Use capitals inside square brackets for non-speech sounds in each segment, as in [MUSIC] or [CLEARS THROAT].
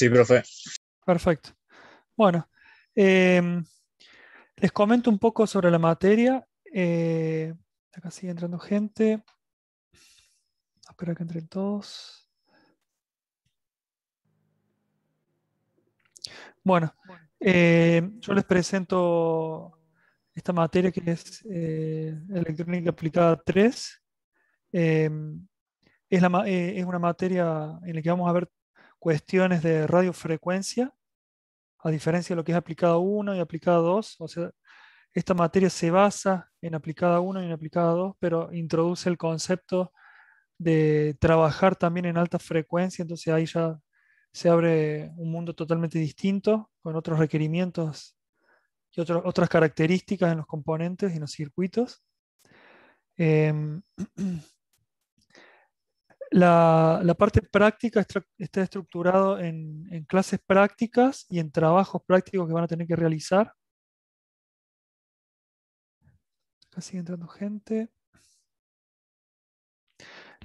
Sí, profe. Perfecto. Bueno, em, les comento un poco sobre la materia. Eh, acá sigue entrando gente. Espero que entren todos. Bueno, em, yo les presento esta materia que es eh, electrónica aplicada 3. Em, eh, es, una materia en la que vamos a ver cuestiones de radiofrecuencia, a diferencia de lo que es aplicada 1 y aplicada 2. O sea, esta materia se basa en aplicada 1 y en aplicada 2, pero introduce el concepto de trabajar también en alta frecuencia, entonces ahí ya se abre un mundo totalmente distinto, con otros requerimientos y otras características en los componentes y en los circuitos. Em, [CLEARS THROAT] La, parte práctica está estructurado en, clases prácticas y en trabajos prácticos que van a tener que realizar. Acá sigue entrando gente.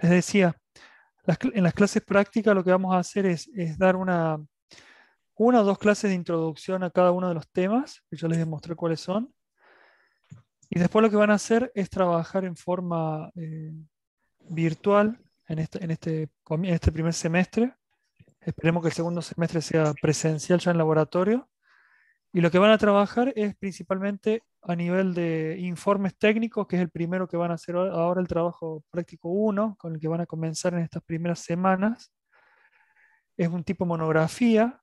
Les decía, en las clases prácticas lo que vamos a hacer es, dar una, o dos clases de introducción a cada uno de los temas, que yo les demostré cuáles son. Y después lo que van a hacer es trabajar en forma eh, virtual en este, este en este, primer semestre. Esperemos que el segundo semestre sea presencial ya en laboratorio. Y lo que van a trabajar es principalmente a nivel de informes técnicos, que es el primero que van a hacer ahora el trabajo práctico 1, con el que van a comenzar en estas primeras semanas. Es un tipo monografía.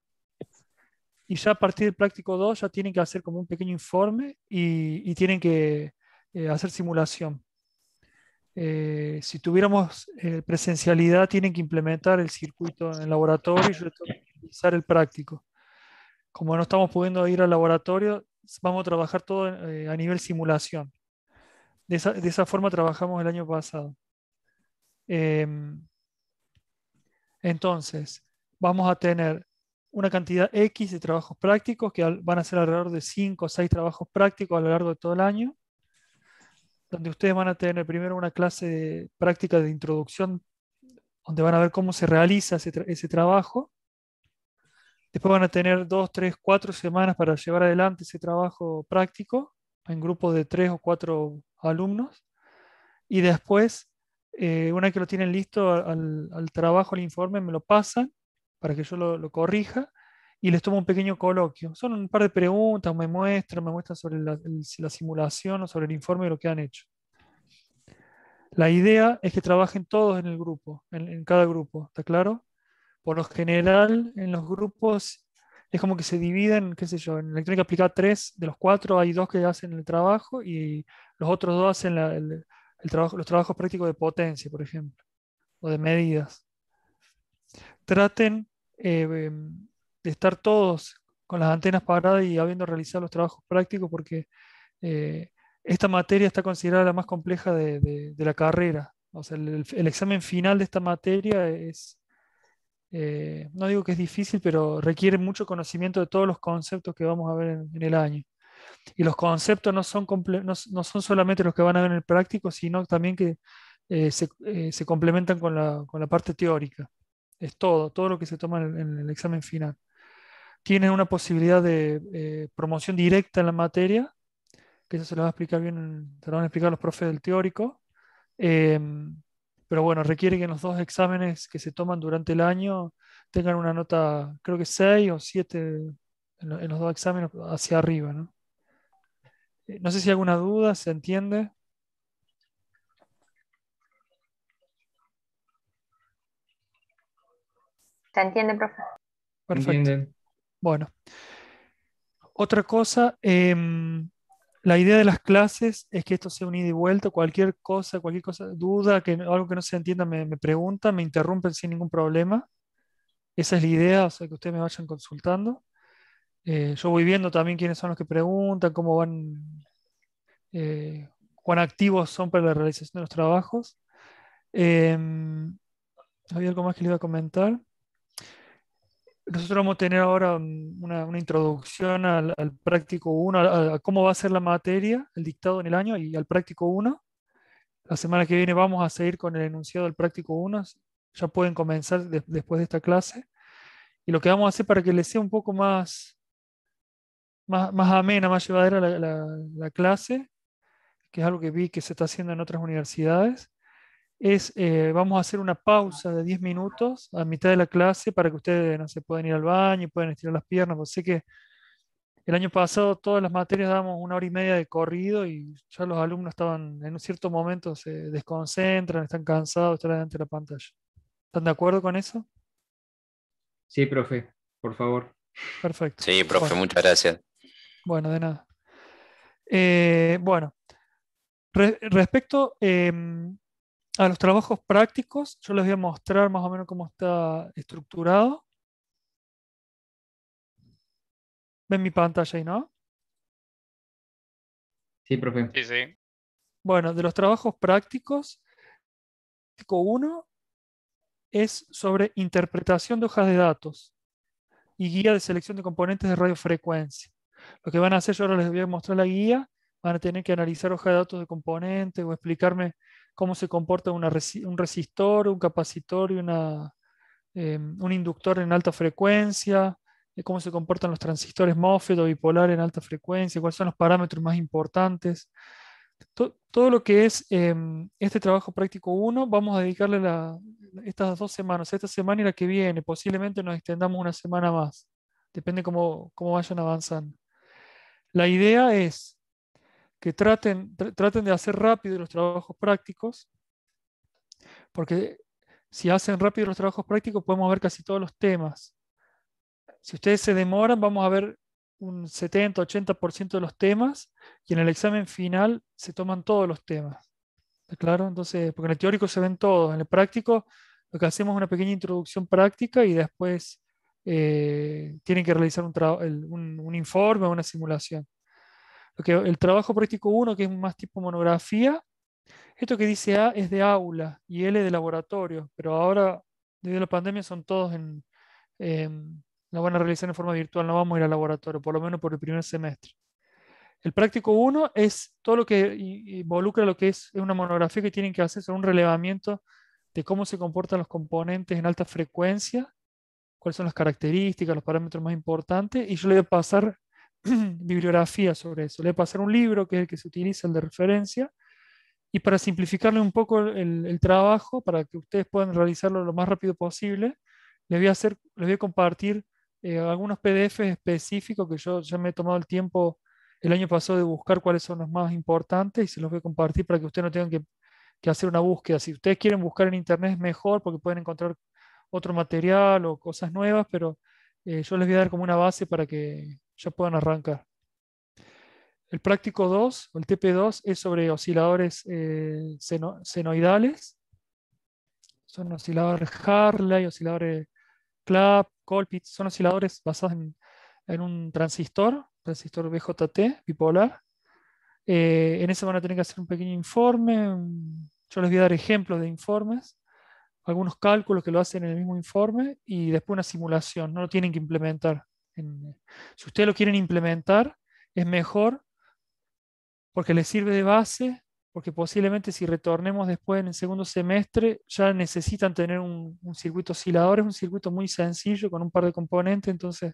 Y ya a partir del práctico 2 ya tienen que hacer como un pequeño informe y, tienen que eh, hacer simulación. Eh, si tuviéramos eh, presencialidad, tienen que implementar el circuito en el laboratorio y utilizar el práctico. Como no estamos pudiendo ir al laboratorio, vamos a trabajar todo eh, a nivel simulación. De esa, de esa, forma trabajamos el año pasado. Em, entonces, vamos a tener una cantidad X de trabajos prácticos, que van a ser alrededor de 5 o 6 trabajos prácticos a lo largo de todo el año donde ustedes van a tener primero una clase de práctica de introducción, donde van a ver cómo se realiza ese, trabajo. Después van a tener dos, tres, cuatro semanas para llevar adelante ese trabajo práctico en grupos de tres o cuatro alumnos. Y después, eh, una vez que lo tienen listo al, trabajo, el informe, me lo pasan para que yo lo corrija y les tomo un pequeño coloquio. Son un par de preguntas, me muestran, me muestran sobre la, simulación o sobre el informe de lo que han hecho. La idea es que trabajen todos en el grupo, en, cada grupo, ¿está claro? Por lo general, en los grupos es como que se dividen, qué sé yo, en electrónica aplicada tres de los cuatro hay dos que hacen el trabajo y los otros dos hacen trabajo, los trabajos prácticos de potencia, por ejemplo, o de medidas. Traten eh, em, de estar todos con las antenas paradas y habiendo realizado los trabajos prácticos, porque eh, esta materia está considerada la más compleja de, la carrera. O sea, el, examen final de esta materia es, eh, no digo que es difícil, pero requiere mucho conocimiento de todos los conceptos que vamos a ver en, el año. Y los conceptos no son, no, son solamente los que van a ver en el práctico, sino también que eh, se, complementan con la, parte teórica. Es todo, todo lo que se toma en el examen final tienen una posibilidad de eh, promoción directa en la materia, que eso se lo va a explicar bien, se lo van a explicar los profes del teórico. Em, pero bueno, requiere que en los dos exámenes que se toman durante el año tengan una nota, creo que 6 o 7 en, los dos exámenes hacia arriba. Eh, ¿no? sé si hay alguna duda, ¿se entiende? ¿Se entiende, profe? Perfecto. Bueno, otra cosa, em, la idea de las clases es que esto sea un ida y vuelta, cualquier cosa, cualquier cosa, duda, que, algo que no se entienda, me, pregunta me interrumpen sin ningún problema. Esa es la idea, o sea, que ustedes me vayan consultando. Eh, yo voy viendo también quiénes son los que preguntan, cómo van, eh, cuán activos son para la realización de los trabajos. Em, había algo más que le iba a comentar nosotros vamos a tener ahora mm, una, introducción al, práctico 1, a, cómo va a ser la materia, el dictado en el año y al práctico 1. La semana que viene vamos a seguir con el enunciado del práctico 1. Ya pueden comenzar después de esta clase. Y lo que vamos a hacer para que les sea un poco más, más, amena, más llevadera la clase, que es algo que vi que se está haciendo en otras universidades, es, eh, vamos a hacer una pausa de 10 minutos a mitad de la clase para que ustedes, no se puedan ir al baño, y puedan estirar las piernas, porque sé que el año pasado todas las materias dábamos una hora y media de corrido y ya los alumnos estaban, en un cierto momento se desconcentran, están cansados, están delante de la pantalla. ¿Están de acuerdo con eso? Sí, profe, por favor. Perfecto. Sí, profe, muchas gracias. Bueno, de nada. Eh, bueno, respecto, em, a los trabajos prácticos. Yo les voy a mostrar más o menos cómo está estructurado. ¿Ven mi pantalla ahí, no? Sí, profe. Sí, sí. Bueno, de los trabajos prácticos, práctico 1 es sobre interpretación de hojas de datos y guía de selección de componentes de radiofrecuencia. Lo que van a hacer, yo ahora les voy a mostrar la guía, van a tener que analizar hojas de datos de componentes o explicarme cómo se comporta un resistor, un capacitor y em, un inductor en alta frecuencia, eh, cómo se comportan los transistores MOSFET o bipolar en alta frecuencia, cuáles son los parámetros más importantes. todo lo que es em, este trabajo práctico 1, vamos a dedicarle estas dos semanas, esta semana y la que viene, posiblemente nos extendamos una semana más, depende cómo, cómo vayan avanzando. La idea es que traten, traten de hacer rápido los trabajos prácticos, porque si hacen rápido los trabajos prácticos podemos ver casi todos los temas. Si ustedes se demoran, vamos a ver un 70-80% de los temas y en el examen final se toman todos los temas. ¿Está claro? Entonces, porque en el teórico se ven todos, en el práctico lo que hacemos es una pequeña introducción práctica y después eh, tienen que realizar un, un, un informe o una simulación el trabajo práctico 1, que es más tipo monografía, esto que dice A es de aula y L de laboratorio, pero ahora, desde la pandemia, son todos en... Em, la van a realizar en forma virtual, no vamos a ir al laboratorio, por lo menos por el primer semestre. El práctico 1 es todo lo que involucra lo que es una monografía que tienen que hacer es un relevamiento de cómo se comportan los componentes en alta frecuencia, cuáles son las características, los parámetros más importantes, y yo le voy a pasar [CLEARS THROAT] bibliografía sobre eso. Le pasar un libro, que es el que se utiliza, el de referencia, y para simplificarle un poco el, trabajo, para que ustedes puedan realizarlo lo más rápido posible, les voy a, hacer, les voy a compartir eh, algunos PDF específicos que yo ya me he tomado el tiempo el año pasado de buscar cuáles son los más importantes y se los voy a compartir para que ustedes no tengan que, hacer una búsqueda. Si ustedes quieren buscar en internet es mejor porque pueden encontrar otro material o cosas nuevas, pero eh, yo les voy a dar como una base para que, ya pueden arrancar. El práctico 2, O el TP2, es sobre osciladores eh, senoidales. Son osciladores Harley, osciladores Clap. colpit son osciladores basados en, un transistor, transistor BJT, bipolar. Eh, en ese van a tener que hacer un pequeño informe. Yo les voy a dar ejemplos de informes, algunos cálculos que lo hacen en el mismo informe y después una simulación, no lo tienen que implementar si ustedes lo quieren implementar, es mejor porque les sirve de base, porque posiblemente si retornemos después en el segundo semestre, ya necesitan tener un, circuito oscilador, es un circuito muy sencillo con un par de componentes, entonces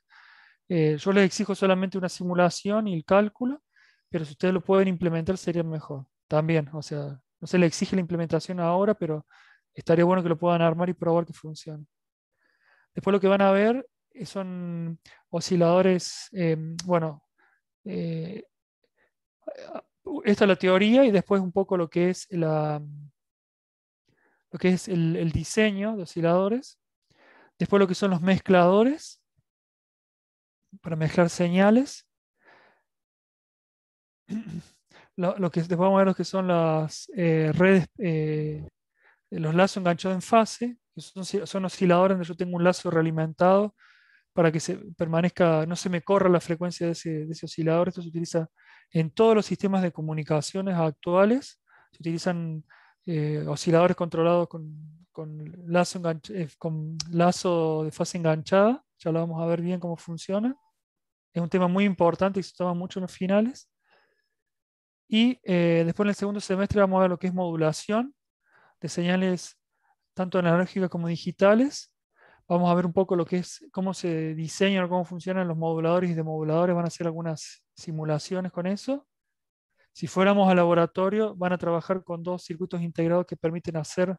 eh, yo les exijo solamente una simulación y el cálculo, pero si ustedes lo pueden implementar sería mejor también, o sea, no se les exige la implementación ahora, pero estaría bueno que lo puedan armar y probar que funcione. Después lo que van a ver eh, son osciladores, eh, bueno, eh, esta es la teoría y después un poco lo que es, lo que es el, diseño de osciladores, después lo que son los mezcladores para mezclar señales. [CLEARS THROAT] Lo, lo, que después vamos a ver lo que son las redes, los lazos enganchados en fase, son, son, osciladores donde yo tengo un lazo realimentado para que se permanezca, no se me corra la frecuencia de ese, oscilador. Esto se utiliza en todos los sistemas de comunicaciones actuales. Se utilizan eh, osciladores controlados con, con, lazo eh, con lazo de fase enganchada. Ya lo vamos a ver bien cómo funciona. Es un tema muy importante y se toma mucho en los finales. Y eh, después en el segundo semestre vamos a ver lo que es modulación de señales tanto analógicas como digitales vamos a ver un poco lo que es, cómo se diseñan, cómo funcionan los moduladores y demoduladores, van a hacer algunas simulaciones con eso. Si fuéramos al laboratorio, van a trabajar con dos circuitos integrados que permiten hacer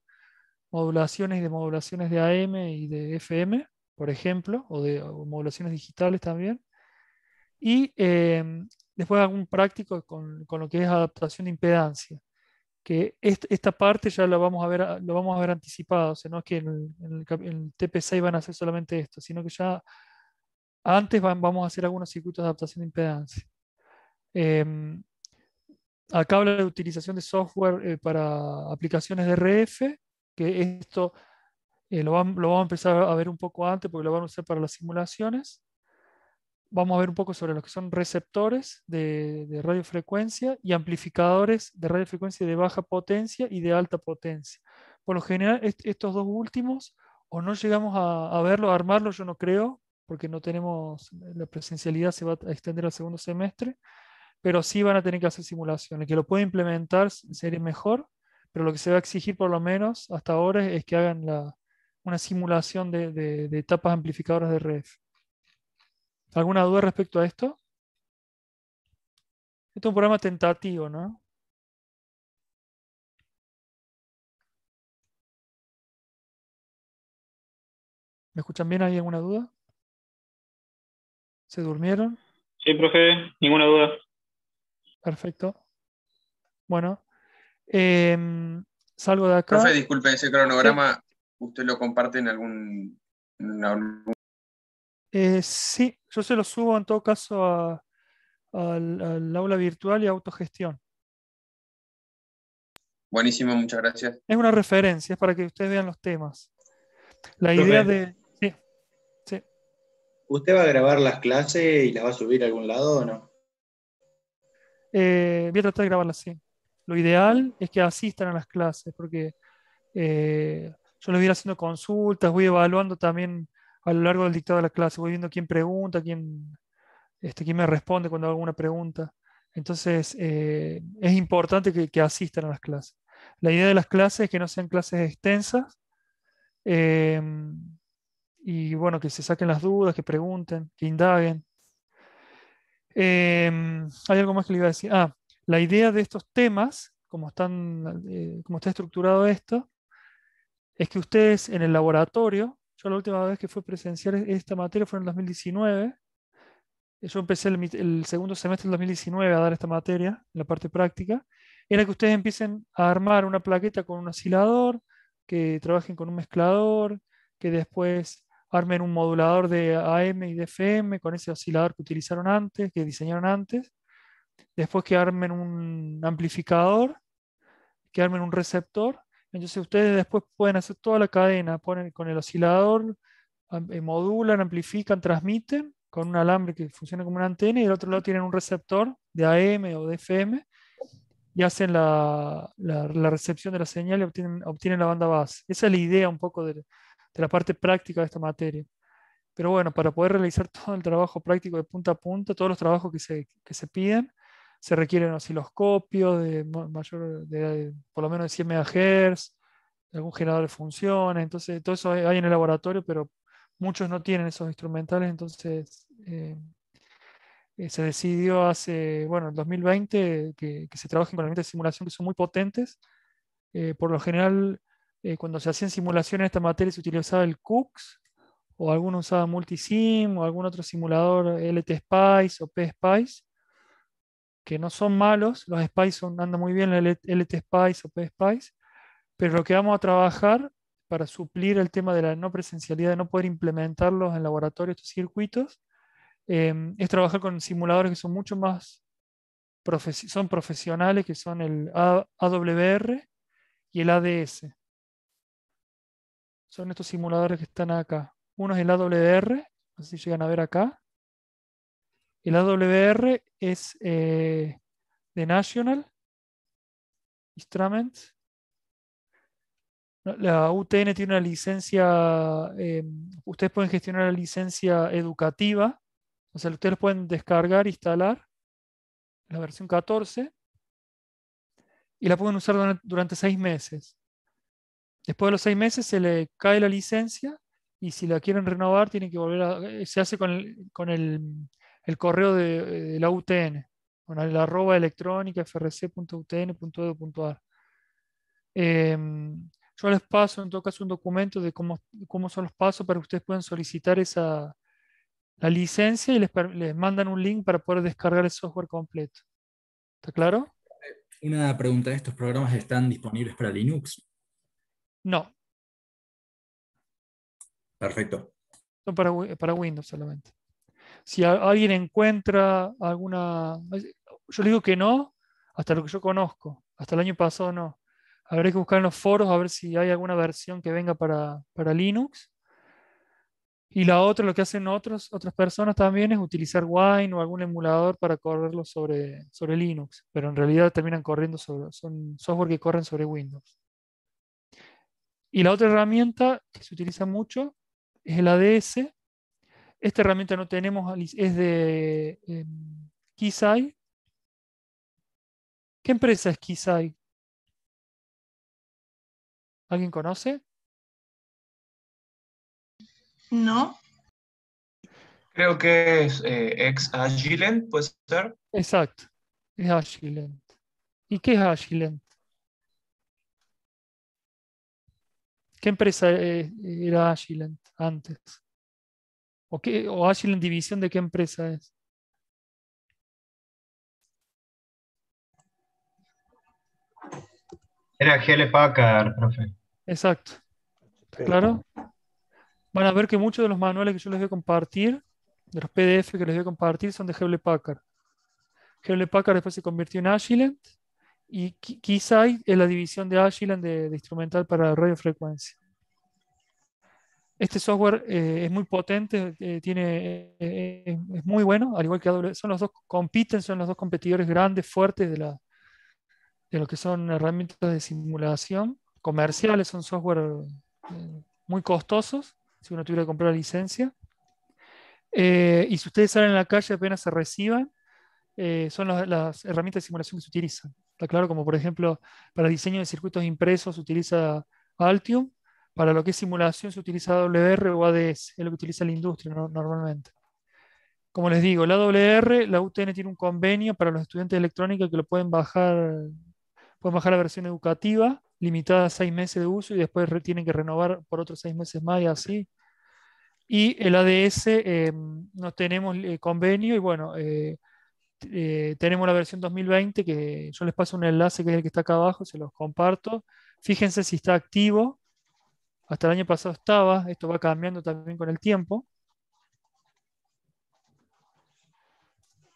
modulaciones y demodulaciones de AM y de FM, por ejemplo, o de modulaciones digitales también. Y eh, después algún práctico con, lo que es adaptación de impedancia que esta parte ya la vamos a ver, ah, lo vamos a ver anticipado, o sea, no es que en el, TP6 van a hacer solamente esto, sino que ya antes vamos a hacer algunos circuitos de adaptación de impedancia. Em, acá habla de utilización de software eh, para aplicaciones de RF, que esto eh, lo, lo vamos a empezar a ver un poco antes porque lo van a usar para las simulaciones vamos a ver un poco sobre lo que son receptores de, radiofrecuencia y amplificadores de radiofrecuencia de baja potencia y de alta potencia. Por lo general, estos dos últimos, o no llegamos a, a verlos, a armarlos, yo no creo, porque no tenemos, la presencialidad se va a extender al segundo semestre, pero sí van a tener que hacer simulaciones. Que lo pueda implementar sería mejor, pero lo que se va a exigir por lo menos hasta ahora es que hagan una simulación de, etapas amplificadoras de RF. ¿Alguna duda respecto a esto? Esto es un programa tentativo, ¿no? ¿Me escuchan bien? ¿Hay alguna duda? ¿Se durmieron? Sí, profe, ninguna duda. Perfecto. Bueno, em, salgo de acá. Profe, disculpe, ese cronograma, ¿usted lo comparte en algún... Eh, sí, yo se lo subo en todo caso al, aula virtual y autogestión. Buenísimo, muchas gracias. Es una referencia, es para que ustedes vean los temas. La idea de... Sí, ¿Usted va a grabar las clases y las va a subir a algún lado o no? Eh, voy a tratar de grabarlas, sí. Lo ideal es que asistan a las clases, porque eh, yo les voy a haciendo consultas, voy evaluando también a lo largo del dictado de la clase, voy viendo quién pregunta, quién, este, quién me responde cuando hago alguna pregunta. Entonces, eh, es importante que, asistan a las clases. La idea de las clases es que no sean clases extensas eh, y bueno, que se saquen las dudas, que pregunten, que indaguen. Eh, hay algo más que le iba a decir. Ah, la idea de estos temas, como, están, como está estructurado esto, es que ustedes en el laboratorio yo la última vez que fue presenciar e-, esta materia fue en el 2019. Yo empecé el, el segundo semestre del 2019 a dar esta materia, la parte práctica. Era que ustedes empiecen a armar una plaqueta con un oscilador, que trabajen con un mezclador, que después armen un modulador de AM y de FM con ese oscilador que utilizaron antes, que diseñaron antes. Después que armen un amplificador, que armen un receptor entonces ustedes después pueden hacer toda la cadena, ponen con el oscilador, eh, modulan, amplifican, transmiten con un alambre que funciona como una antena y del otro lado tienen un receptor de AM o de FM y hacen la, la, la recepción de la señal y obtienen, obtienen, la banda base. Esa es la idea un poco de, de, la parte práctica de esta materia. Pero bueno, para poder realizar [LAUGHS] todo el trabajo práctico de punta a punta, todos los trabajos que se, que se piden, se requieren osciloscopios de mayor, de, por lo menos de 100 MHz, algún generador de funciones, entonces todo eso hay en el laboratorio, pero muchos no tienen esos instrumentales, entonces eh, eh, se decidió hace, bueno, en 2020 que, que se trabajen con herramientas de simulación que son muy potentes. Eh, por lo general, cuando se hacían simulaciones en esta materia se utilizaba el Cooks, o alguno usaba Multisim, o algún otro simulador LTSpice o PSpice que no son malos, los SPICE son, andan muy bien, el LT o P pero lo que vamos a trabajar para suplir el tema de la no presencialidad, de no poder implementarlos en laboratorios estos circuitos, eh, es trabajar con simuladores que son mucho más son profesionales, que son el AWR y el ADS. Son estos simuladores que están acá. Uno es el AWR, así llegan a ver acá, el AWR es eh, de National Instruments La UTN tiene una licencia, em, ustedes pueden gestionar la licencia educativa, o sea, ustedes pueden descargar, instalar la versión 14 y la pueden usar durante, seis meses. Después de los seis meses se le cae la licencia y si la quieren renovar tienen que volver eh, se hace con con el el correo de, la UTN, bueno, el arroba electrónica frc.utn.edu.ar. E em, yo les paso en todo caso un documento de cómo, cómo son los pasos para que ustedes puedan solicitar esa, la licencia y les, mandan un link para poder descargar el software completo. ¿Está claro? Una pregunta, ¿estos programas están disponibles para Linux? No. Perfecto. Son para, para Windows solamente si alguien encuentra alguna... Yo le digo que no, hasta lo que yo conozco, hasta el año pasado no. Habrá que buscar en los foros a ver si hay alguna versión que venga para, Linux. Y la otra, lo que hacen otras personas también es utilizar Wine o algún emulador para correrlo sobre, sobre Linux, pero en realidad terminan corriendo sobre, son software que corren sobre Windows. Y la otra herramienta que se utiliza mucho es el ADS, esta herramienta no tenemos, es de em, Kisai. ¿Qué empresa es Kisai? ¿Alguien conoce? No. Creo que es eh, ex Agilent, puede ser. Exacto, es Agilent. ¿Y qué es Agilent? ¿Qué empresa eh, era Agilent antes? ¿O, qué, División de qué empresa es? Era GL Packard, profe. Exacto. ¿Está claro? Van a ver que muchos de los manuales que yo les voy a compartir, de los PDF que les voy a compartir, son de Hewlett Packard. Hewlett Packard después se convirtió en Agilent y quizá es la división de Agilent de, de instrumental para radiofrecuencia. Este software eh, es muy potente, eh, tiene, eh, es muy bueno, al igual que AWS. Son los dos, compiten, son los dos competidores grandes, fuertes de, la, de lo que son herramientas de simulación comerciales, son software muy costosos, si uno tuviera que comprar licencia. y si ustedes salen a la calle apenas se reciban, son las, las herramientas de simulación que se utilizan. Está claro, como por ejemplo, para diseño de circuitos impresos se utiliza Altium, para lo que es simulación se utiliza AWR o ADS, es lo que utiliza la industria normalmente. Como les digo, la AWR, la UTN tiene un convenio para los estudiantes de electrónica que lo pueden bajar, pueden bajar la versión educativa, limitada a seis meses de uso y después tienen que renovar por otros seis meses más y así. Y el ADS eh, no tenemos eh, convenio y bueno, eh, tenemos la versión 2020 que yo les paso un enlace que es el que está acá abajo, se los comparto. Fíjense si está activo hasta el año pasado estaba, esto va cambiando también con el tiempo.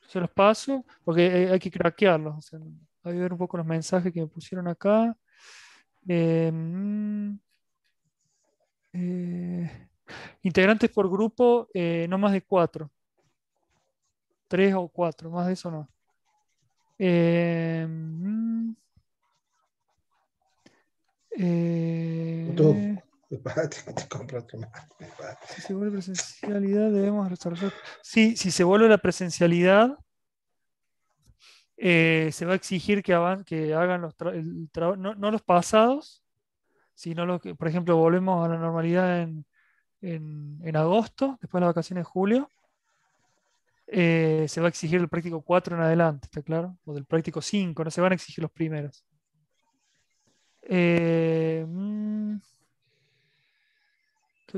Se los paso porque eh, hay, que craquearlos. O sea, a ver un poco los mensajes que me pusieron acá. Eh, mm, eh, integrantes por grupo, no más de cuatro. Tres o cuatro, más de eso no. Mm, [LAUGHS] Si se vuelve presencialidad, debemos resolver. Sí, si se vuelve la presencialidad, eh, se va a exigir que, hagan, los no, no, los pasados, sino los que, por ejemplo, volvemos a la normalidad en, agosto, después de las vacaciones de julio. Eh, se va a exigir el práctico 4 en adelante, ¿está claro? O del práctico 5, no se van a exigir los primeros. Eh, mm,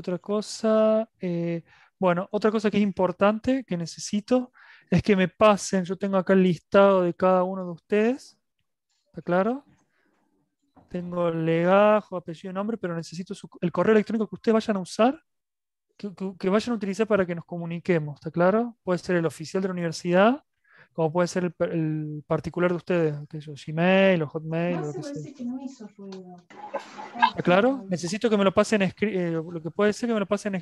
otra cosa? Eh, bueno, otra cosa que es importante, que necesito, es que me pasen, yo tengo acá el listado de cada uno de ustedes, ¿está claro? Tengo el legajo, apellido, y nombre, pero necesito el correo electrónico que ustedes vayan a usar, que, vayan a utilizar para que nos comuniquemos, ¿está claro? Puede ser el oficial de la universidad como puede ser el, particular de ustedes, que Gmail o Hotmail. lo que ¿Está ah, claro? Necesito que me lo pasen, eh, lo que puede ser que me lo pasen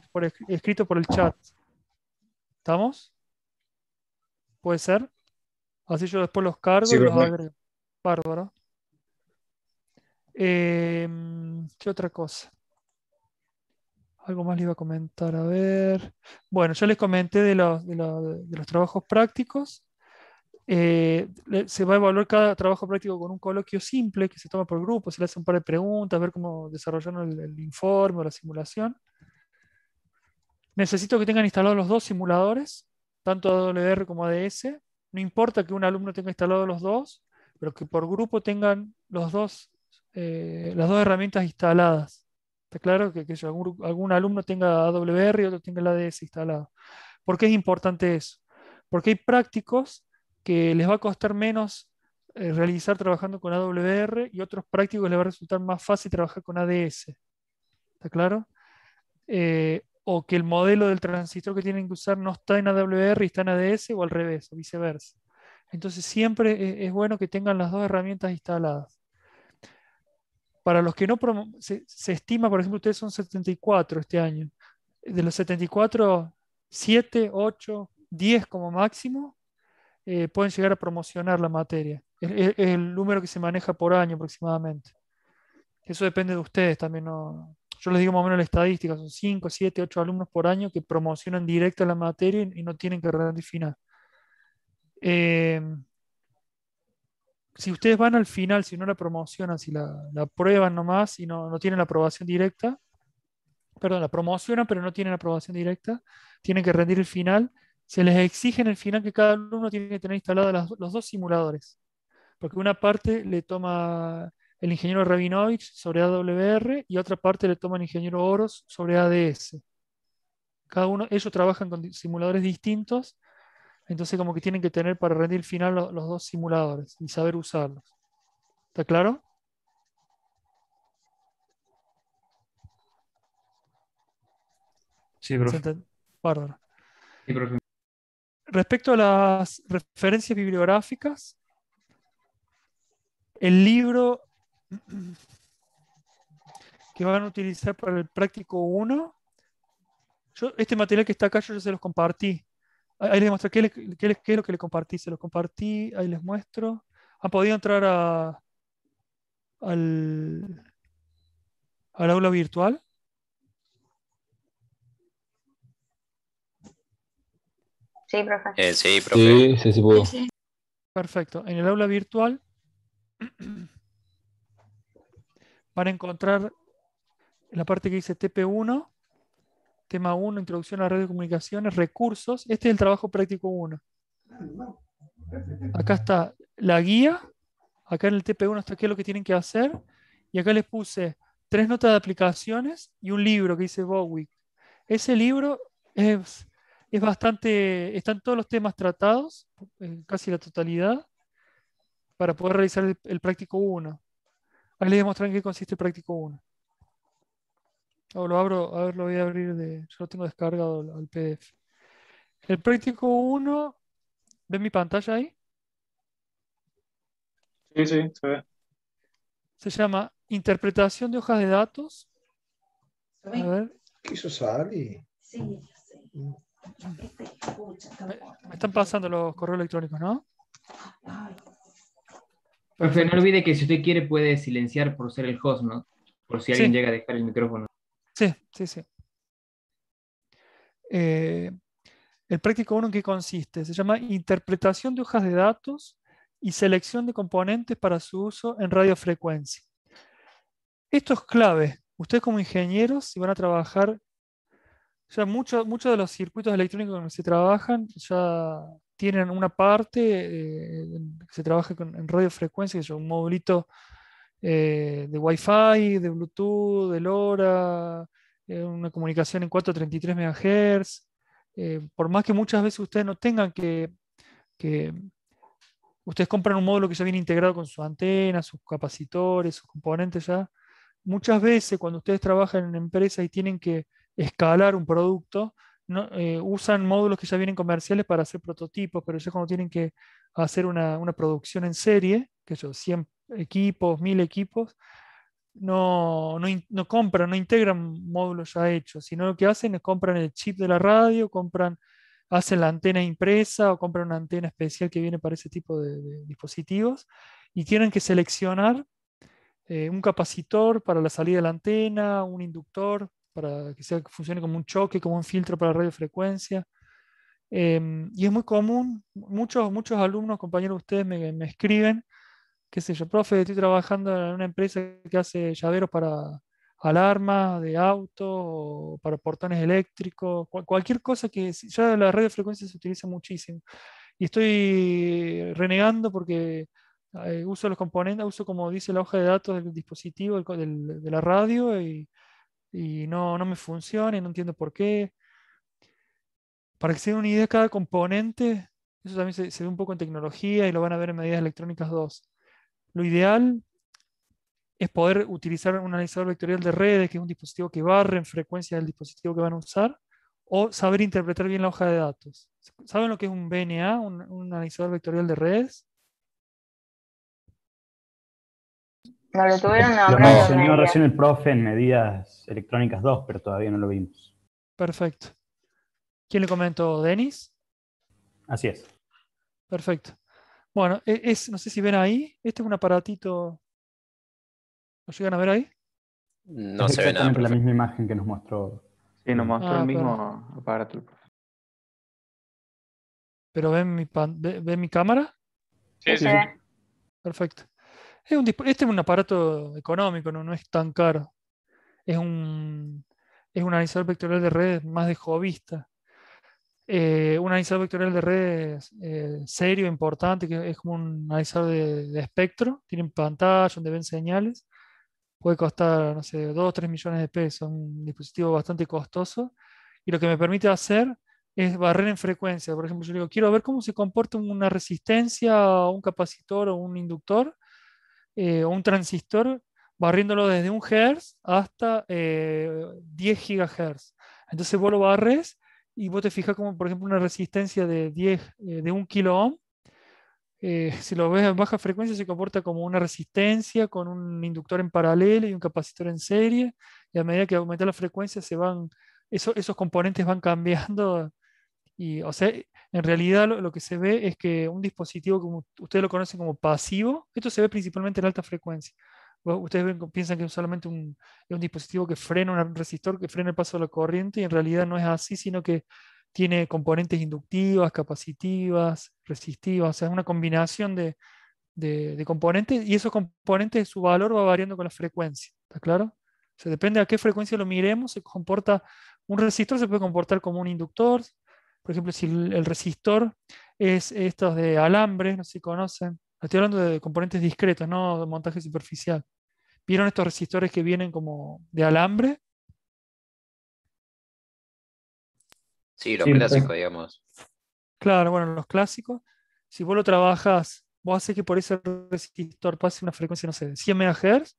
escrito por el chat. ¿Estamos? ¿Puede ser? Así yo después los cargo los agrego. Bárbaro. Em, ¿Qué otra cosa? Algo más le iba a comentar, a ver. Bueno, ya les comenté de, de los trabajos prácticos. Eh, se va a evaluar cada trabajo práctico con un coloquio simple que se toma por grupo, se le hace un par de preguntas, ver cómo desarrollaron el, informe o la simulación. Necesito que tengan instalados los dos simuladores, tanto AWR como ADS. No importa que un alumno tenga instalados los dos, pero que por grupo tengan los dos, eh, las dos herramientas instaladas. Está claro que, algún, algún, alumno tenga AWR y otro tenga el ADS instalado. ¿Por qué es importante eso? Porque hay prácticos que les va a costar menos eh, realizar trabajando con AWR y otros prácticos les va a resultar más fácil trabajar con ADS. ¿Está claro? Eh, o que el modelo del transistor que tienen que usar no está en AWR y está en ADS o al revés, o viceversa. Entonces siempre e, es, bueno que tengan las dos herramientas instaladas. Para los que no se, se estima, por ejemplo, ustedes son 74 este año. De los 74, 7, 8, 10 como máximo eh, pueden llegar a promocionar la materia. Es, el número que se maneja por año aproximadamente. Eso depende de ustedes también. Yo les digo más o menos la estadística, son 5, 7, 8 alumnos por año que promocionan directo la materia y, no tienen que rendir final. Eh, si ustedes van al final, si no la promocionan, si la, la nomás y no, no tienen la aprobación directa, perdón, la promocionan pero no tienen la aprobación directa, tienen que rendir el final se les exige en el final que cada uno tiene que tener instalados los dos simuladores, porque una parte le toma el ingeniero Rabinovich sobre AWR y otra parte le toma el ingeniero Oros sobre ADS. Cada uno, ellos trabajan con simuladores distintos, entonces como que tienen que tener para rendir final los, dos simuladores y saber usarlos. ¿Está claro? Sí, profe. Sí, profe. Respecto a las referencias bibliográficas, el libro que van a utilizar para el práctico 1, yo, este material que está acá yo ya se los compartí. Ahí les muestro qué, es lo que les compartí. Se los compartí, ahí les muestro. Han podido entrar a, al, al aula virtual. Eh, sí, profe. sí, Sí, sí, Perfecto. En el aula virtual [CLEARS THROAT] van a encontrar la parte que dice TP1, tema 1, introducción a la red de comunicaciones, recursos. Este es el trabajo práctico 1. Acá está la guía, acá en el TP1 está qué es lo que tienen que hacer, y acá les puse tres notas de aplicaciones y un libro que dice Bowick. Ese libro es es bastante, están todos los temas tratados, casi la totalidad, para poder realizar el, práctico 1. Ahí les voy a mostrar en qué consiste el práctico 1. lo abro, a ver, lo voy a abrir, yo lo tengo descargado al, PDF. El práctico 1, ¿ven mi pantalla ahí? Sí, sí, se ve. Se llama Interpretación de hojas de datos. A ver. ¿Qué hizo Sí, sí, mm. Me, están pasando los correos electrónicos, ¿no? Profe, no olvide que si usted quiere puede silenciar por ser el host, ¿no? Por si alguien llega a dejar el micrófono. Sí, sí, sí. Eh, el práctico 1 en qué consiste? Se llama interpretación de hojas de datos y selección de componentes para su uso en radiofrecuencia. Esto es clave. Ustedes como ingenieros, si van a trabajar ya muchos de los circuitos electrónicos que se trabajan ya tienen una parte eh, que se trabaja en radiofrecuencia, que un modulito eh, de Wi-Fi, de Bluetooth, de LoRa, eh, una comunicación en 433 MHz. por más que muchas veces ustedes no tengan que, que, Ustedes compran un módulo que ya viene integrado con su antena, sus capacitores, sus componentes ya. Muchas veces cuando ustedes trabajan en empresa y tienen que escalar un producto, eh, usan módulos que ya vienen comerciales para hacer prototipos, pero ya cuando tienen que hacer una, una producción en serie, que son 100 equipos, 1000 equipos, no, compran, no integran módulos ya hechos, sino lo que hacen es compran el chip de la radio, compran, hacen la antena impresa o compran una antena especial que viene para ese tipo de, dispositivos y tienen que seleccionar eh, un capacitor para la salida de la antena, un inductor para que sea, funcione como un choque, como un filtro para radiofrecuencia. Em, y es muy común, muchos, muchos alumnos, compañeros, ustedes me, me, escriben, qué sé yo, profe, estoy trabajando en una empresa que hace llaveros para alarmas de auto, para portones eléctricos, cualquier cosa que ya la radiofrecuencia se utiliza muchísimo. Y estoy renegando porque eh, uso los componentes, uso como dice la hoja de datos del dispositivo, del, de la radio y y no, me funciona y no entiendo por qué. Para que se den una idea, cada componente, eso también se, ve un poco en tecnología y lo van a ver en medidas electrónicas 2. Lo ideal es poder utilizar un analizador vectorial de redes, que es un dispositivo que barre en frecuencia del dispositivo que van a usar, o saber interpretar bien la hoja de datos. ¿Saben lo que es un BNA, un analizador vectorial de redes? No lo tuvieron a Lo mencionó recién el profe en medidas electrónicas 2, pero todavía no lo vimos. Perfecto. ¿Quién le comentó? ¿Denis? Así es. Perfecto. Bueno, e-, es, no sé si ven ahí, este es un aparatito. ¿Lo llegan a ver ahí? No se ve nada. la misma imagen que nos mostró. Sí, nos mostró ah, el mismo aparato. ¿Pero ven mi, ¿Ven mi cámara? sí, sí. Perfecto este es un aparato económico, no, no es tan caro. Es un, es un analizador vectorial de redes más de hobbyista. Eh, un analizador vectorial de redes eh, serio, importante, que es como un analizador de, espectro, Tiene pantalla donde ven señales, puede costar, no sé, 2 o 3 millones de pesos, un dispositivo bastante costoso, y lo que me permite hacer es barrer en frecuencia, por ejemplo, yo digo, quiero ver cómo se comporta una resistencia, un capacitor o un inductor eh, un transistor barriéndolo desde un Hz hasta 10 eh, GHz. Entonces vos lo barres y vos te fijas como, por ejemplo, una resistencia de 10, eh, de 1 kilo ohm, [LAUGHS] si lo ves en baja frecuencia se comporta como una resistencia con un inductor en paralelo y un capacitor en serie, y a medida que aumenta la frecuencia se van, eso, esos componentes van cambiando y, o sea, en realidad lo, que se ve es que un dispositivo como ustedes lo conocen como pasivo, esto se ve principalmente en alta frecuencia. Ustedes piensan que es solamente un, dispositivo que frena un resistor, que frena el paso de la corriente, y en realidad no es así, sino que tiene componentes inductivas, capacitivas, resistivas, o sea, es una combinación de, de componentes, y esos componentes, su valor va variando con la frecuencia, ¿está claro? O sea, depende a qué frecuencia lo miremos, se comporta, un resistor se puede comportar como un inductor, por ejemplo, si el resistor es estos de alambre, no sé si conocen. Estoy hablando de componentes discretos, no de montaje superficial. ¿Vieron estos resistores que vienen como de alambre? Sí, los clásicos, digamos. Claro, bueno, los clásicos. Si vos lo trabajas, vos haces que por ese resistor pase una frecuencia, no sé, de 100 MHz,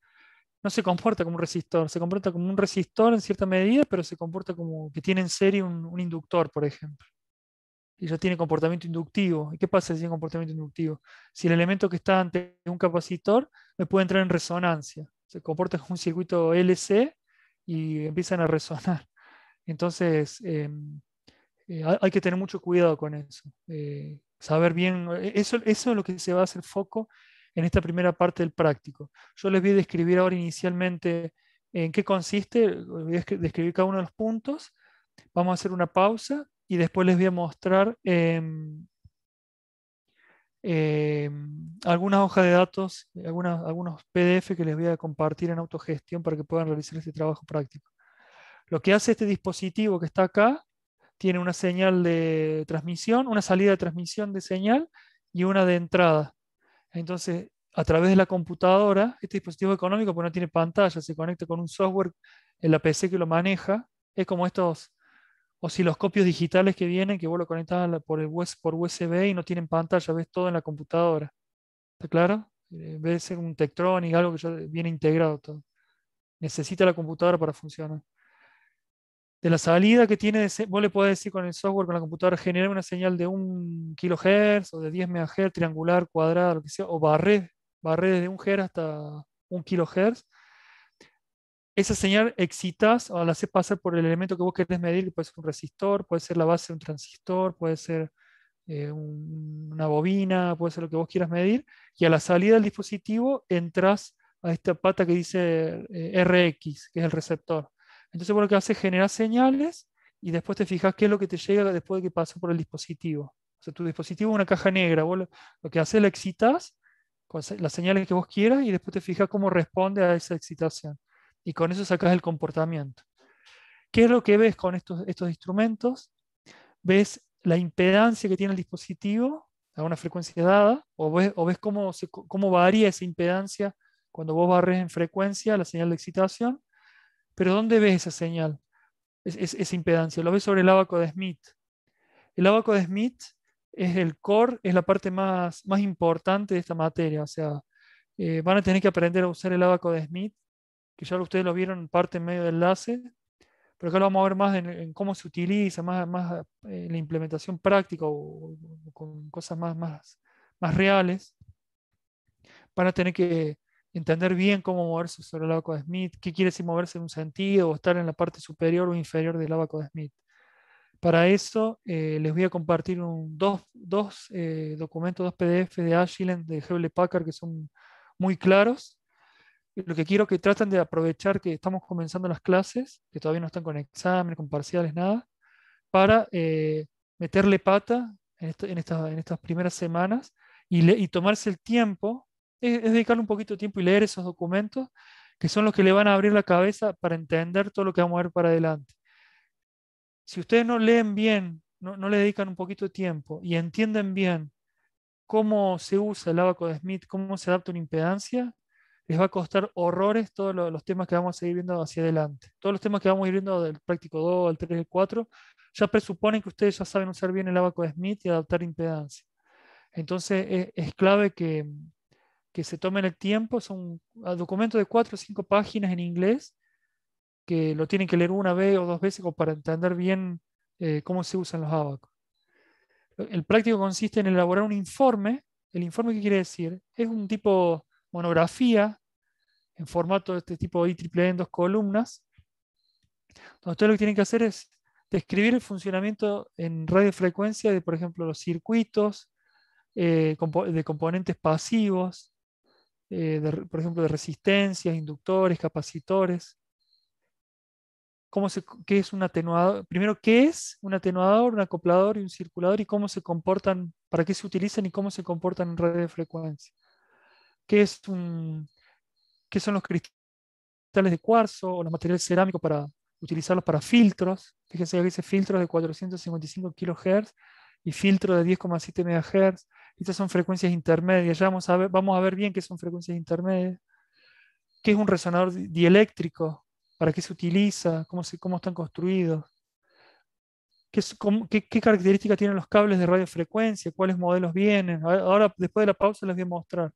no se comporta como un resistor, se comporta como un resistor en cierta medida, pero se comporta como que tiene en serie un inductor, por ejemplo y ya tiene comportamiento inductivo. ¿Y qué pasa si tiene comportamiento inductivo? Si el elemento que está ante un capacitor me puede entrar en resonancia. Se comporta como un circuito LC y empiezan a resonar. [LAUGHS] Entonces, em, eh, hay que tener mucho cuidado con eso. Eh, saber bien, eh, eso, eso es lo que se va a hacer foco en esta primera parte del práctico. Yo les voy a describir ahora inicialmente en qué consiste, voy a describir cada uno de los puntos. Vamos a hacer una pausa y después les voy a mostrar em, em, algunas hojas de datos, algunos PDF que les voy a compartir en autogestión para que puedan realizar este trabajo práctico. Lo que hace este dispositivo que está acá, tiene una señal de transmisión, una salida de transmisión de señal y una de entrada. Entonces, a través de la computadora, este dispositivo económico, pues no tiene pantalla, se conecta con un software en la PC que lo maneja, es como estos o los copios digitales que vienen, que vos lo conectás por, USB y no tienen pantalla, ves todo en la computadora. ¿Está claro? Ves eh, un y algo que ya viene integrado todo. Necesita la computadora para funcionar. De la salida que tiene, vos le podés decir con el software, con la computadora, generar una señal de 1 kHz o de 10 MHz, triangular, cuadrada, lo que sea, o barré, barré desde 1 Hz e hasta 1 kHz esa señal excitas o la haces pasar por el elemento que vos querés medir, que puede ser un resistor, puede ser la base de un transistor, puede ser eh, una bobina, puede ser lo que vos quieras medir, y a la salida del dispositivo entras a esta pata que dice eh, RX, que es el receptor. Entonces, vos lo que hace es generar señales y después te fijas qué es lo que te llega después de que pasó por el dispositivo. O sea, tu dispositivo es una caja negra, lo, que haces es la excitas con pues, las señales que vos quieras y después te fijas cómo responde a esa excitación y con eso sacas el comportamiento. ¿Qué es lo que ves con estos, estos instrumentos? Ves la impedancia que tiene el dispositivo a una frecuencia dada, o ves, o ves cómo, cómo varía esa impedancia cuando vos barres en frecuencia la señal de excitación, pero ¿dónde ves esa señal, esa impedancia? Lo ves sobre el abaco de Smith. El abaco de Smith es el core, es la parte más, más importante de esta materia, o sea, eh, van a tener que aprender a usar el abaco de Smith que ya ustedes lo vieron en parte en medio del enlace, pero acá lo vamos a ver más en, cómo se utiliza, más, más eh, la implementación práctica o, con cosas más, más, más, reales, para tener que entender bien cómo moverse sobre el abaco de Smith, qué quiere decir moverse en un sentido o estar en la parte superior o inferior del abaco de Smith. Para eso eh, les voy a compartir un, dos, dos eh, documentos, dos PDF de Agilent, de Hewlett Packard, que son muy claros lo que quiero que traten de aprovechar que estamos comenzando las clases, que todavía no están con exámenes, con parciales, nada, para eh, meterle pata en, en, estas primeras semanas y, tomarse el tiempo, es, dedicar dedicarle un poquito de tiempo y leer esos documentos, que son los que le van a abrir la cabeza para entender todo lo que vamos a ver para adelante. Si ustedes no leen bien, no, no le dedican un poquito de tiempo y entienden bien cómo se usa el abaco de Smith, cómo se adapta una impedancia, les va a costar horrores todos los, temas que vamos a seguir viendo hacia adelante. Todos los temas que vamos a ir viendo del práctico 2, al 3, el 4, ya presuponen que ustedes ya saben usar bien el abaco de Smith y adaptar impedancia. Entonces e, es, clave que, que, se tomen el tiempo, son documento de 4 o 5 páginas en inglés, que lo tienen que leer una vez o dos veces para entender bien eh, cómo se usan los abacos. El práctico consiste en elaborar un informe. El informe, ¿qué quiere decir? Es un tipo monografía en formato de este tipo de IEEE en dos columnas, donde ustedes lo que tienen que hacer es describir el funcionamiento en radiofrecuencia de, frecuencia, de por ejemplo, los circuitos, eh, de componentes pasivos, eh, por ejemplo, de resistencias, inductores, capacitores. ¿Qué es un atenuador? Primero, ¿qué es un atenuador, un acoplador y un circulador? ¿Y cómo se comportan, para qué se utilizan y cómo se comportan en de frecuencia qué, es un, qué son los cristales de cuarzo o los materiales cerámicos para utilizarlos para filtros. Fíjense que dice filtros de 455 kHz y filtro de 10,7 MHz. Estas son frecuencias intermedias. Ya vamos a ver, bien qué son frecuencias intermedias. ¿Qué es un resonador dieléctrico? ¿Para qué se utiliza? ¿Cómo, se, cómo están construidos? qué, características tienen los cables de radiofrecuencia? ¿Cuáles modelos vienen? Ahora, después de la pausa, les voy a mostrar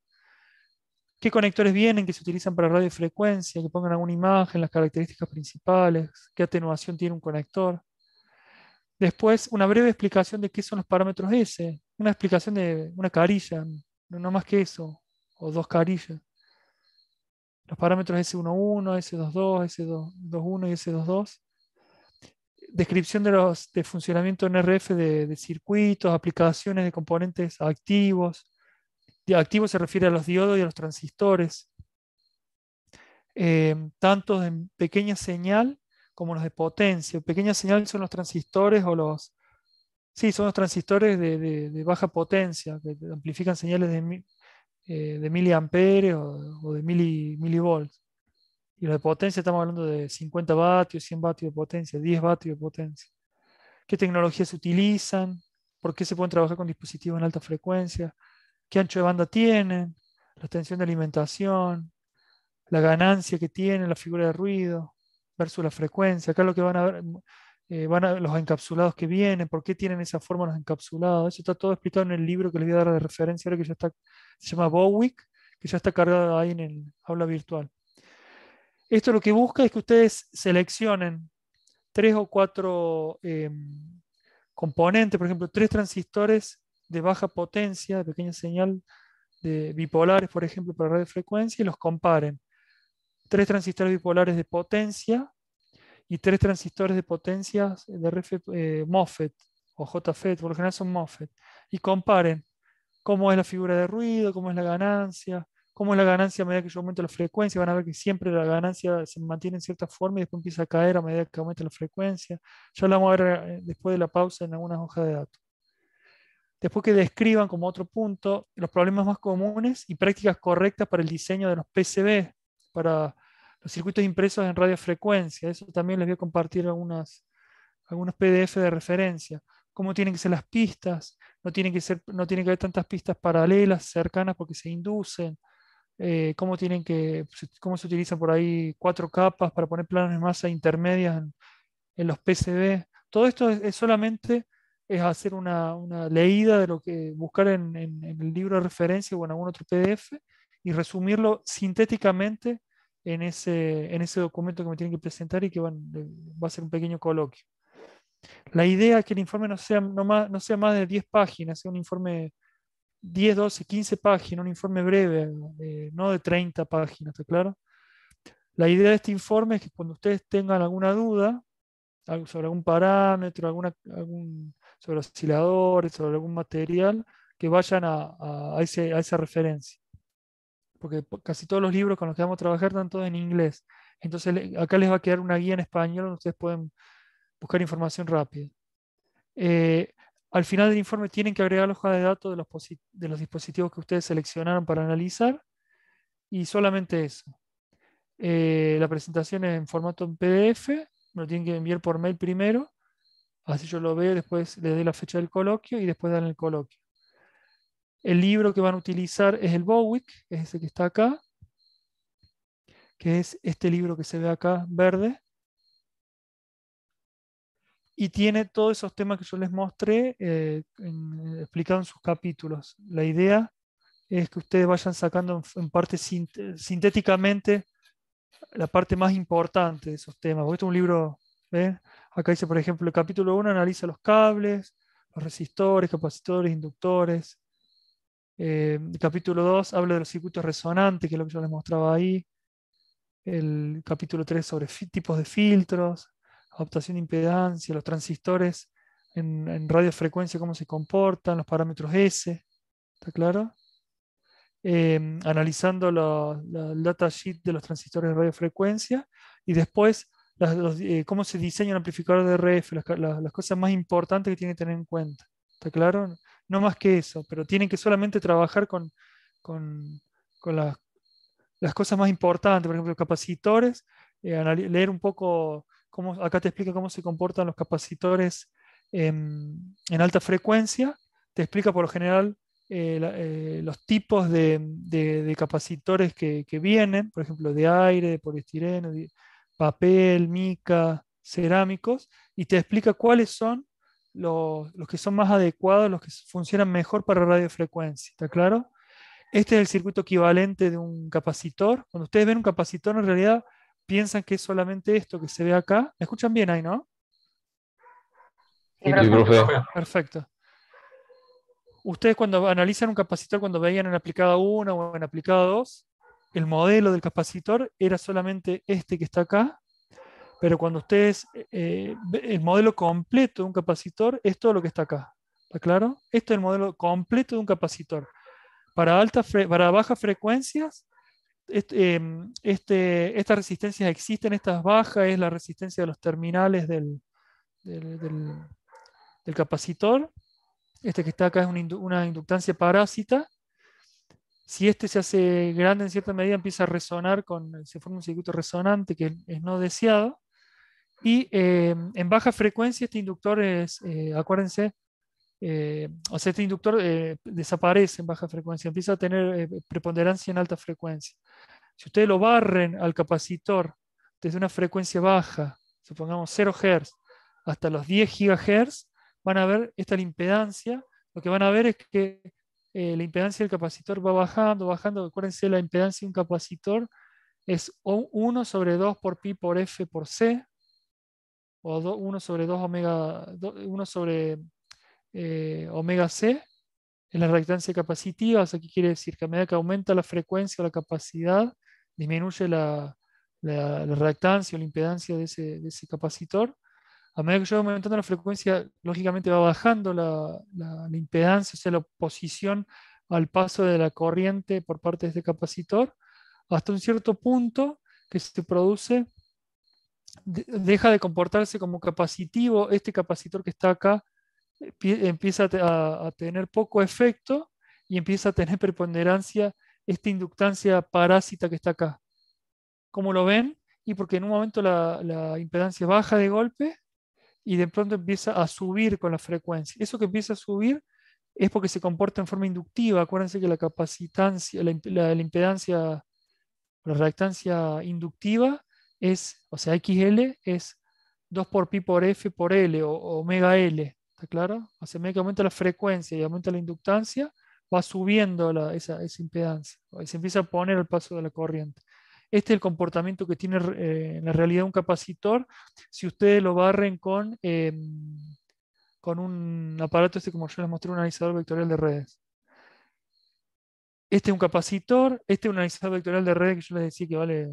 qué conectores vienen, que se utilizan para radiofrecuencia, que pongan alguna imagen, las características principales, qué atenuación tiene un conector. Después, una breve explicación de qué son los parámetros S, una explicación de una carilla, no más que eso, o dos carillas. Los parámetros S11, S22, S21 y S22. Descripción de, los, de funcionamiento en RF de circuitos, aplicaciones de componentes activos, Activo se refiere a los diodos y a los transistores, eh, tanto de pequeña señal como los de potencia. Pequeña señal son los transistores o los... Sí, son los transistores de, baja potencia, que amplifican señales de, eh, miliamperes o, de milivolts. Y los de potencia estamos hablando de 50 vatios, 100 vatios de potencia, 10 vatios de potencia. ¿Qué tecnologías se utilizan? ¿Por qué se pueden trabajar con dispositivos en alta frecuencia? qué ancho de banda tienen, la tensión de alimentación, la ganancia que tienen, la figura de ruido versus la frecuencia. Acá lo que van a ver, eh, van a, los encapsulados que vienen, por qué tienen esa forma los encapsulados. Eso está todo explicado en el libro que les voy a dar de referencia que ya está, se llama Bowick, que ya está cargado ahí en el aula virtual. Esto lo que busca es que ustedes seleccionen tres o cuatro eh, componentes, por ejemplo, tres transistores de baja potencia, de pequeña señal de bipolares, por ejemplo, para radiofrecuencia, y los comparen. Tres transistores bipolares de potencia y tres transistores de potencia de RF, eh, o JFET, por lo general son MOSFET, y comparen cómo es la figura de ruido, cómo es la ganancia, cómo es la ganancia a medida que yo aumento la frecuencia, van a ver que siempre la ganancia se mantiene en cierta forma y después empieza a caer a medida que aumenta la frecuencia. Ya lo vamos a ver eh, después de la pausa en algunas hojas de datos. Después que describan como otro punto los problemas más comunes y prácticas correctas para el diseño de los PCB, para los circuitos impresos en radiofrecuencia. Eso también les voy a compartir algunas, algunos PDF de referencia. Cómo tienen que ser las pistas, no tienen que, ser, no tienen que haber tantas pistas paralelas, cercanas, porque se inducen. Eh, cómo, tienen que, cómo se utilizan por ahí cuatro capas para poner planos de masa intermedias en, los PCB. Todo esto es solamente es hacer una, una leída de lo que buscar en, el libro de referencia o en algún otro PDF y resumirlo sintéticamente en ese, en ese documento que me tienen que presentar y que van, eh, va a ser un pequeño coloquio. La idea es que el informe no sea, no, más, no sea más de 10 páginas, sea un informe 10, 12, 15 páginas, un informe breve, eh, no de 30 páginas, ¿está claro? La idea de este informe es que cuando ustedes tengan alguna duda sobre algún parámetro, alguna, algún, sobre osciladores, sobre algún material, que vayan a, a, esa referencia. Porque casi todos los libros con los que vamos a trabajar están todos en inglés. Entonces acá les va a quedar una guía en español donde ustedes pueden buscar información rápida. Eh, al final del informe tienen que agregar la hoja de datos de los, de los dispositivos que ustedes seleccionaron para analizar y solamente eso. Eh, la presentación es en formato PDF, me lo tienen que enviar por mail primero Así yo lo veo, después le doy la fecha del coloquio y después dan el coloquio. El libro que van a utilizar es el Bowick, es ese que está acá, que es este libro que se ve acá, verde. Y tiene todos esos temas que yo les mostré eh, eh explicados en sus capítulos. La idea es que ustedes vayan sacando en, parte sintéticamente la parte más importante de esos temas, este es un libro ¿eh? Acá dice, por ejemplo, el capítulo 1 analiza los cables, los resistores, capacitores, inductores. Eh, el capítulo 2 habla de los circuitos resonantes, que es lo que yo les mostraba ahí. El capítulo 3 sobre tipos de filtros, adaptación de impedancia, los transistores en, radiofrecuencia, cómo se comportan, los parámetros S. ¿Está claro? Em, analizando la, el datasheet de los transistores de radiofrecuencia y después eh, cómo se diseña un amplificador de RF, las, cosas más importantes que tienen que tener en cuenta. ¿Está claro? No más que eso, pero tienen que solamente trabajar con, las, cosas más importantes, por ejemplo, capacitores, eh, leer un poco, acá te explica cómo se comportan los capacitores en, alta frecuencia, te explica por lo general eh, los tipos de, capacitores que, vienen, por ejemplo, de aire, de poliestireno, papel, mica, cerámicos, y te explica cuáles son los, que son más adecuados, los que funcionan mejor para radiofrecuencia, ¿está claro? Este es el circuito equivalente de un capacitor. Cuando ustedes ven un capacitor, en realidad piensan que es solamente esto que se ve acá. ¿Me escuchan bien ahí, no? Perfecto. Ustedes cuando analizan un capacitor, cuando veían en aplicada 1 o en aplicada 2, el modelo del capacitor era solamente este que está acá, pero cuando ustedes, eh, eh el modelo completo de un capacitor es todo lo que está acá. ¿Está claro? Este es el modelo completo de un capacitor. Para, alta para bajas frecuencias, este, eh, este estas resistencias existen, estas bajas es la resistencia de los terminales del, capacitor. Este que está acá es una inductancia parásita si este se hace grande en cierta medida, empieza a resonar, con, se forma un circuito resonante que es no deseado. Y eh, en baja frecuencia este inductor es, eh, acuérdense, eh, o sea, este inductor desaparece en baja frecuencia, empieza a tener preponderancia en alta frecuencia. Si ustedes lo barren al capacitor desde una frecuencia baja, supongamos 0 Hz, hasta los 10 GHz, van a ver esta impedancia, lo que van a ver es que eh, la impedancia del capacitor va bajando, bajando. Acuérdense, la impedancia de un capacitor es 1 sobre 2 por pi por f por c, o 1 sobre 2 omega, 1 sobre eh, omega c, en la reactancia capacitiva, o sea, quiere decir? Que a medida que aumenta la frecuencia o la capacidad, disminuye la, reactancia o la impedancia de ese capacitor a medida que yo voy aumentando la frecuencia, lógicamente va bajando la, impedancia, o sea, la oposición al paso de la corriente por parte de este capacitor, hasta un cierto punto que se produce, deja de comportarse como capacitivo, este capacitor que está acá empieza a, tener poco efecto y empieza a tener preponderancia esta inductancia parásita que está acá. ¿Cómo lo ven? Y porque en un momento la impedancia baja de golpe y de pronto empieza a subir con la frecuencia. Eso que empieza a subir es porque se comporta en forma inductiva. Acuérdense que la capacitancia, la, la, impedancia, la reactancia inductiva es, o sea, XL es 2 por pi por F por L o, omega L. ¿Está claro? O sea, que aumenta la frecuencia y aumenta la inductancia, va subiendo esa, impedancia. se empieza a poner al paso de la corriente. Este es el comportamiento que tiene eh, en la realidad un capacitor. Si ustedes lo barren con, eh, con un aparato, este como yo les mostré, un analizador vectorial de redes. Este es un capacitor, este es un analizador vectorial de redes que yo les decía que vale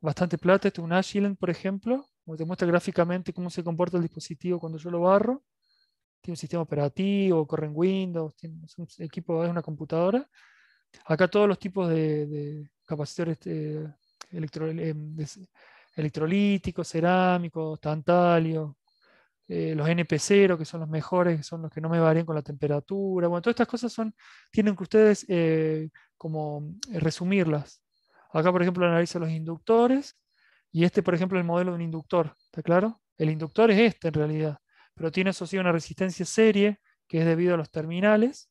bastante plata, este es un Agilent, por ejemplo, que te muestra gráficamente cómo se comporta el dispositivo cuando yo lo barro. Tiene un sistema operativo, corre en Windows, es un equipo, es una computadora. Acá todos los tipos de, capacitores este, electro, eh, electrolíticos, cerámicos, tantalio, eh, los NP0, que son los mejores, que son los que no me varían con la temperatura. Bueno, todas estas cosas son, tienen que ustedes eh, como resumirlas. Acá, por ejemplo, analizo los inductores y este, por ejemplo, el modelo de un inductor, ¿está claro? El inductor es este en realidad, pero tiene asociada una resistencia serie que es debido a los terminales,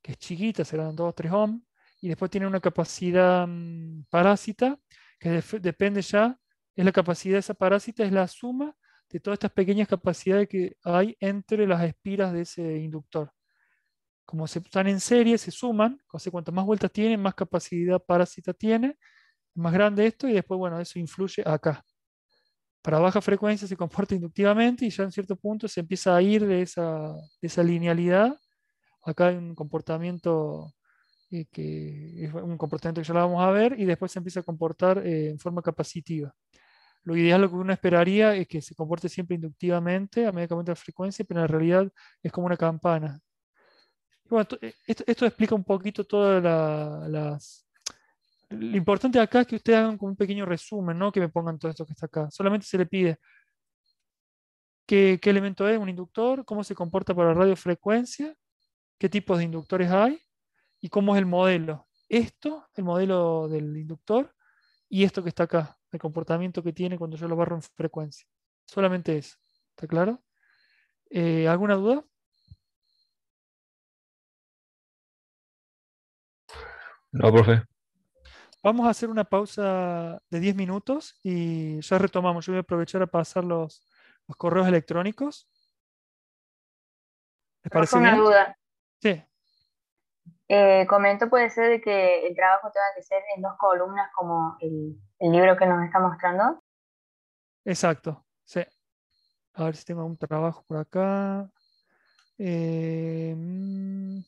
que es chiquita, serán 2 o 3 ohm, y después tiene una capacidad mm, parásita que depende ya, es la capacidad de esa parásita, es la suma de todas estas pequeñas capacidades que hay entre las espiras de ese inductor. Como se están en serie, se suman, o sea, cuantas más vueltas tiene más capacidad parásita tiene, más grande esto, y después, bueno, eso influye acá. Para baja frecuencia se comporta inductivamente y ya en cierto punto se empieza a ir de esa, de esa linealidad. Acá hay un comportamiento eh, que es un comportamiento que ya lo vamos a ver, y después se empieza a comportar eh, en forma capacitiva. Lo ideal, lo que uno esperaría es que se comporte siempre inductivamente a medida que aumenta la frecuencia, pero en realidad es como una campana. bueno, eh, esto, explica un poquito todas la, las... Lo importante acá es que ustedes hagan un pequeño resumen, no que me pongan todo esto que está acá. Solamente se le pide qué, qué elemento es un inductor, cómo se comporta para radiofrecuencia, qué tipos de inductores hay ¿Y cómo es el modelo? Esto, el modelo del inductor, y esto que está acá, el comportamiento que tiene cuando yo lo barro en frecuencia. Solamente eso. ¿Está claro? Eh, ¿Alguna duda? No, profe. Vamos a hacer una pausa de 10 minutos y ya retomamos. Yo voy a aprovechar a pasar los, correos electrónicos. ¿Les parece bien? Una duda. Sí. Eh, comento puede ser de que el trabajo tenga que ser en dos columnas como el, libro que nos está mostrando. Exacto, sí. A ver si tengo un trabajo por acá. Eh, mm,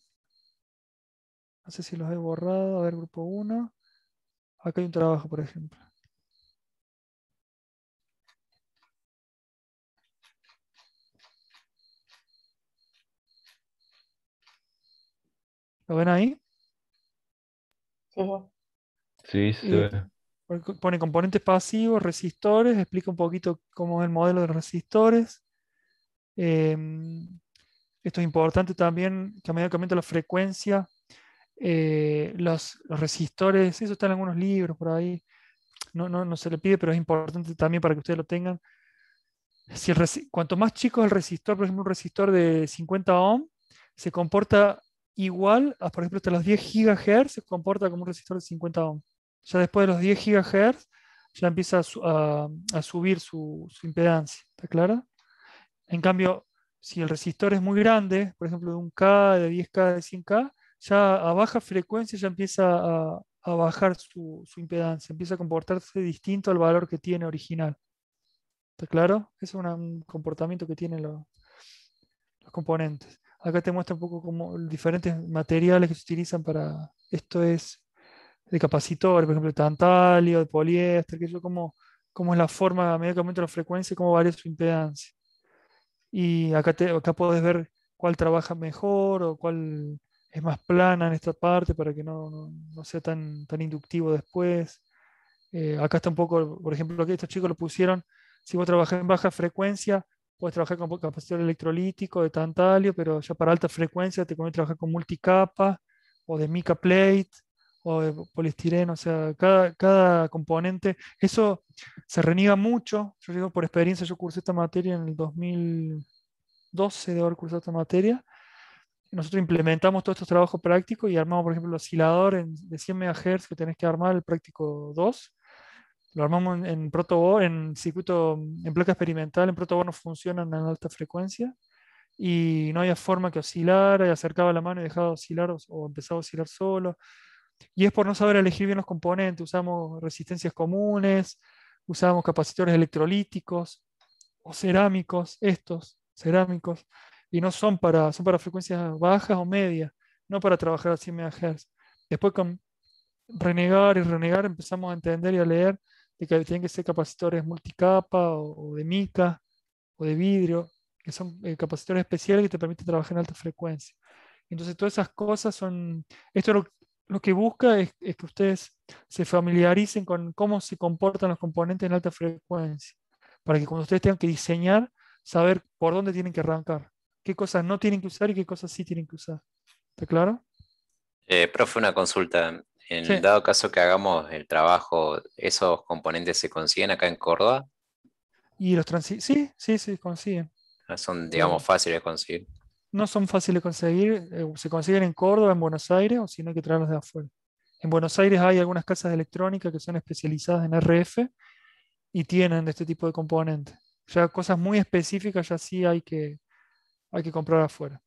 no sé si los he borrado. A ver, grupo 1. Acá hay un trabajo, por ejemplo. ¿Lo ven ahí? Sí, sí. pone componentes pasivos, resistores, explica un poquito cómo es el modelo de resistores. Em, esto es importante también, que a medida que aumenta la frecuencia, eh, los, resistores, eso está en algunos libros por ahí, no, no, se le pide, pero es importante también para que ustedes lo tengan. Si cuanto más chico es el resistor, por ejemplo, un resistor de 50 ohm, se comporta igual, a, ah, por ejemplo, hasta los 10 GHz se comporta como un resistor de 50 ohm. Ya después de los 10 GHz ya empieza a, subir su, impedancia, ¿está clara? En cambio, si el resistor es muy grande, por ejemplo, de 1K, de 10K, de 100K, ya a baja frecuencia ya empieza a, bajar su, impedancia, empieza a comportarse distinto al valor que tiene original. ¿Está claro? Es un, comportamiento que tienen los componentes. Acá te muestra un poco como diferentes materiales que se utilizan para. Esto es de capacitor, por ejemplo, tantalio, de poliéster, que yo como, cómo es la forma, a medida que aumenta la frecuencia, cómo varía su impedancia. Y acá, te, acá podés ver cuál trabaja mejor o cuál es más plana en esta parte para que no, no, sea tan, tan inductivo después. Eh, acá está un poco, por ejemplo, que estos chicos lo pusieron, si vos trabajás en baja frecuencia, puedes trabajar con capacitor electrolítico de tantalio, pero ya para alta frecuencia te conviene trabajar con multicapa o de mica plate o de poliestireno, o sea, cada, cada componente. Eso se reniega mucho. Yo digo por experiencia, yo cursé esta materia en el 2012 de haber cursado esta materia. Nosotros implementamos todos estos trabajos prácticos y armamos, por ejemplo, el oscilador de 100 MHz que tenés que armar, el práctico 2 lo armamos en, protoboard, en circuito, en placa experimental, en protoboard no funcionan en alta frecuencia y no había forma que oscilara y acercaba la mano y dejaba oscilar o, o empezaba a oscilar solo. Y es por no saber elegir bien los componentes, usamos resistencias comunes, usamos capacitores electrolíticos o cerámicos, estos cerámicos, y no son para, son para frecuencias bajas o medias, no para trabajar a 100 MHz. Después con renegar y renegar empezamos a entender y a leer de que tienen que ser capacitores multicapa o, de mica o de vidrio, que son eh, capacitores especiales que te permiten trabajar en alta frecuencia. Entonces, todas esas cosas son, esto lo, lo que busca es, que ustedes se familiaricen con cómo se comportan los componentes en alta frecuencia, para que cuando ustedes tengan que diseñar, saber por dónde tienen que arrancar, qué cosas no tienen que usar y qué cosas sí tienen que usar. ¿Está claro? Eh, profe, una consulta. En dado caso que hagamos el trabajo, ¿esos componentes se consiguen acá en Córdoba? Y los sí, sí, sí, consiguen. Ah, son, eh, digamos, fáciles de conseguir. No son fáciles de conseguir, eh, se consiguen en Córdoba, en Buenos Aires, o si no hay que traerlos de afuera. En Buenos Aires hay algunas casas de electrónica que son especializadas en RF y tienen de este tipo de componentes. Ya cosas muy específicas ya sí hay que, hay que comprar afuera.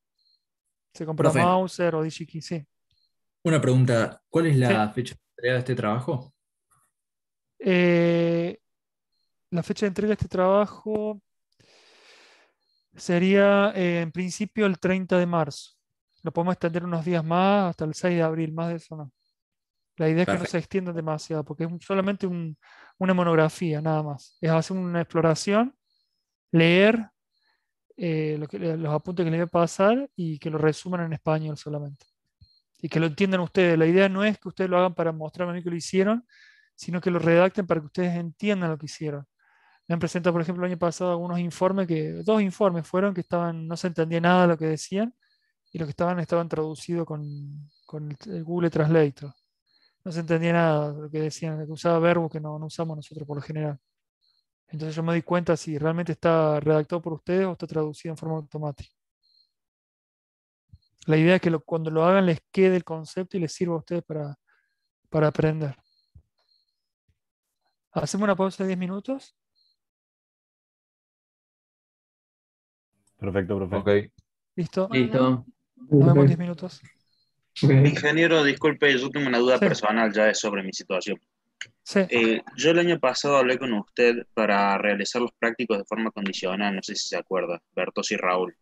Se compra Mauser o DigiKey, sí. Una pregunta, ¿cuál es la fecha de entrega de este trabajo? Eh, la fecha de entrega de este trabajo sería eh, en principio el 30 de marzo. Lo podemos extender unos días más, hasta el 6 de abril, más de eso no. La idea es que no se extienda demasiado, porque es solamente una monografía, nada más. Es hacer una exploración, leer eh, los apuntes que le voy a pasar y que lo resuman en español solamente y que lo entiendan ustedes. La idea no es que ustedes lo hagan para mostrarme a mí que lo hicieron, sino que lo redacten para que ustedes entiendan lo que hicieron. Me han presentado, por ejemplo, el año pasado algunos informes, que dos informes fueron que estaban, no se entendía nada de lo que decían y lo que estaban estaban traducidos con, con el Google Translate. No se entendía nada de lo que decían, que usaba verbos que no, no usamos nosotros por lo general. Entonces yo me di cuenta si realmente está redactado por ustedes o está traducido en forma automática. La idea es que cuando lo hagan les quede el concepto y les sirva a ustedes para, aprender. Hacemos una pausa de 10 minutos. Perfecto, profe. ¿Listo? Listo. Nos 10 minutos. Ingeniero, disculpe, yo tengo una duda personal ya sobre mi situación. Sí. Eh, yo el año pasado hablé con usted para realizar los prácticos de forma condicional, no sé si se acuerda, Bertos y Raúl.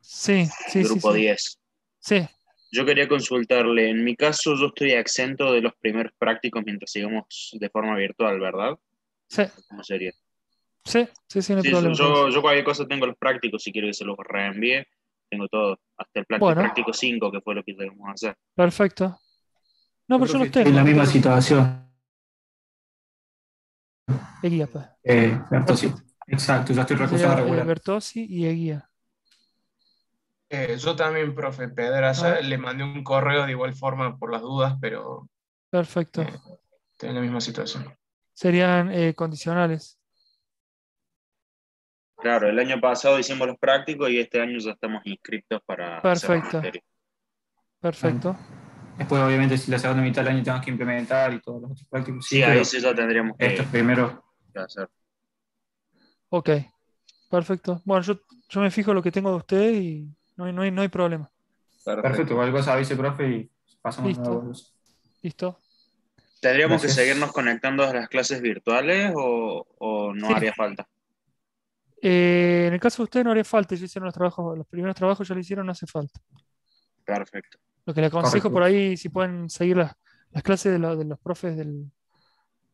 Sí, sí. grupo 10. Sí. Yo quería consultarle, en mi caso yo estoy exento de los primeros prácticos mientras sigamos de forma virtual, ¿verdad? Sí. ¿Cómo sería? Sí, sí, sí, no Yo, cualquier cosa tengo los prácticos, si quiero que se los reenvíe, tengo todo, hasta el práctico 5, que fue lo que tenemos que hacer. Perfecto. No, pero yo no estoy. En la misma situación. Eguía, pues. Eh, sí, Exacto, ya estoy recusado eh, regular. Bertosi y Eguía. Eh, yo también, profe Pedraza, le mandé un correo de igual forma por las dudas, pero. Perfecto. Eh, en la misma situación. Serían eh, condicionales. Claro, el año pasado hicimos los prácticos y este año ya estamos inscritos para. Perfecto. Perfecto. Después, obviamente, si la segunda mitad del año tenemos que implementar y todos los otros prácticos. Sí, ahí sí ya tendríamos que. Estos primeros. Hacer. Ok. Perfecto. Bueno, yo, yo me fijo lo que tengo de ustedes y no hay, problema. Perfecto, cualquier cosa avise, profe, y pasamos Listo. Listo. ¿Tendríamos que seguirnos conectando a las clases virtuales o, no haría falta? Eh, en el caso de ustedes no haría falta, ya hicieron los trabajos, los primeros trabajos ya lo hicieron, no hace falta. Perfecto. Lo que le aconsejo por ahí, si pueden seguir las, clases de, los profes eh,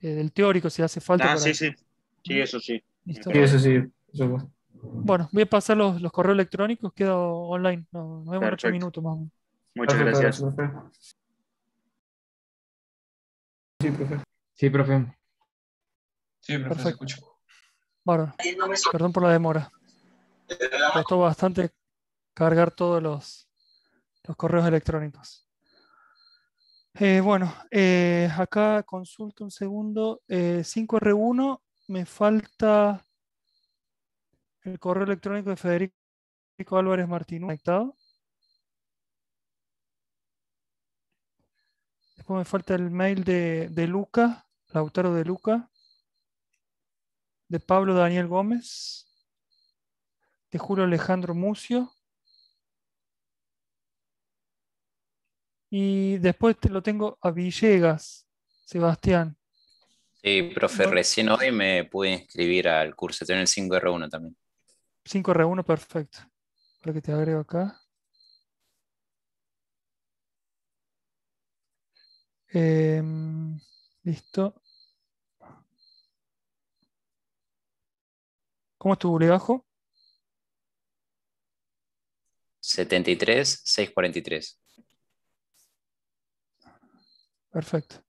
del, teórico, si hace falta. Ah, sí, sí. Sí, eso sí. ¿Listo? Sí, eso sí. Eso. Bueno, voy a pasar los, correos electrónicos, quedo online. Nos vemos en ocho minutos más Muchas gracias. Profe. Sí, profe. Sí, profe. Sí, profe, se escucho. Bueno, perdón por la demora. Costó bastante cargar todos los, correos electrónicos. Eh, bueno, eh, acá consulto un segundo. 5R1, eh, me falta el correo electrónico de Federico Álvarez Martín conectado. Después me falta el mail de, de Luca, Lautaro de Luca, de Pablo Daniel Gómez, de Julio Alejandro Mucio. Y después te lo tengo a Villegas, Sebastián. Sí, profe, recién hoy me pude inscribir al curso, tengo el 5R1 también. 5R1, perfecto. Para que te agrego acá. Eh, listo. ¿Cómo estuvo debajo bajo? 73, 643. Perfecto.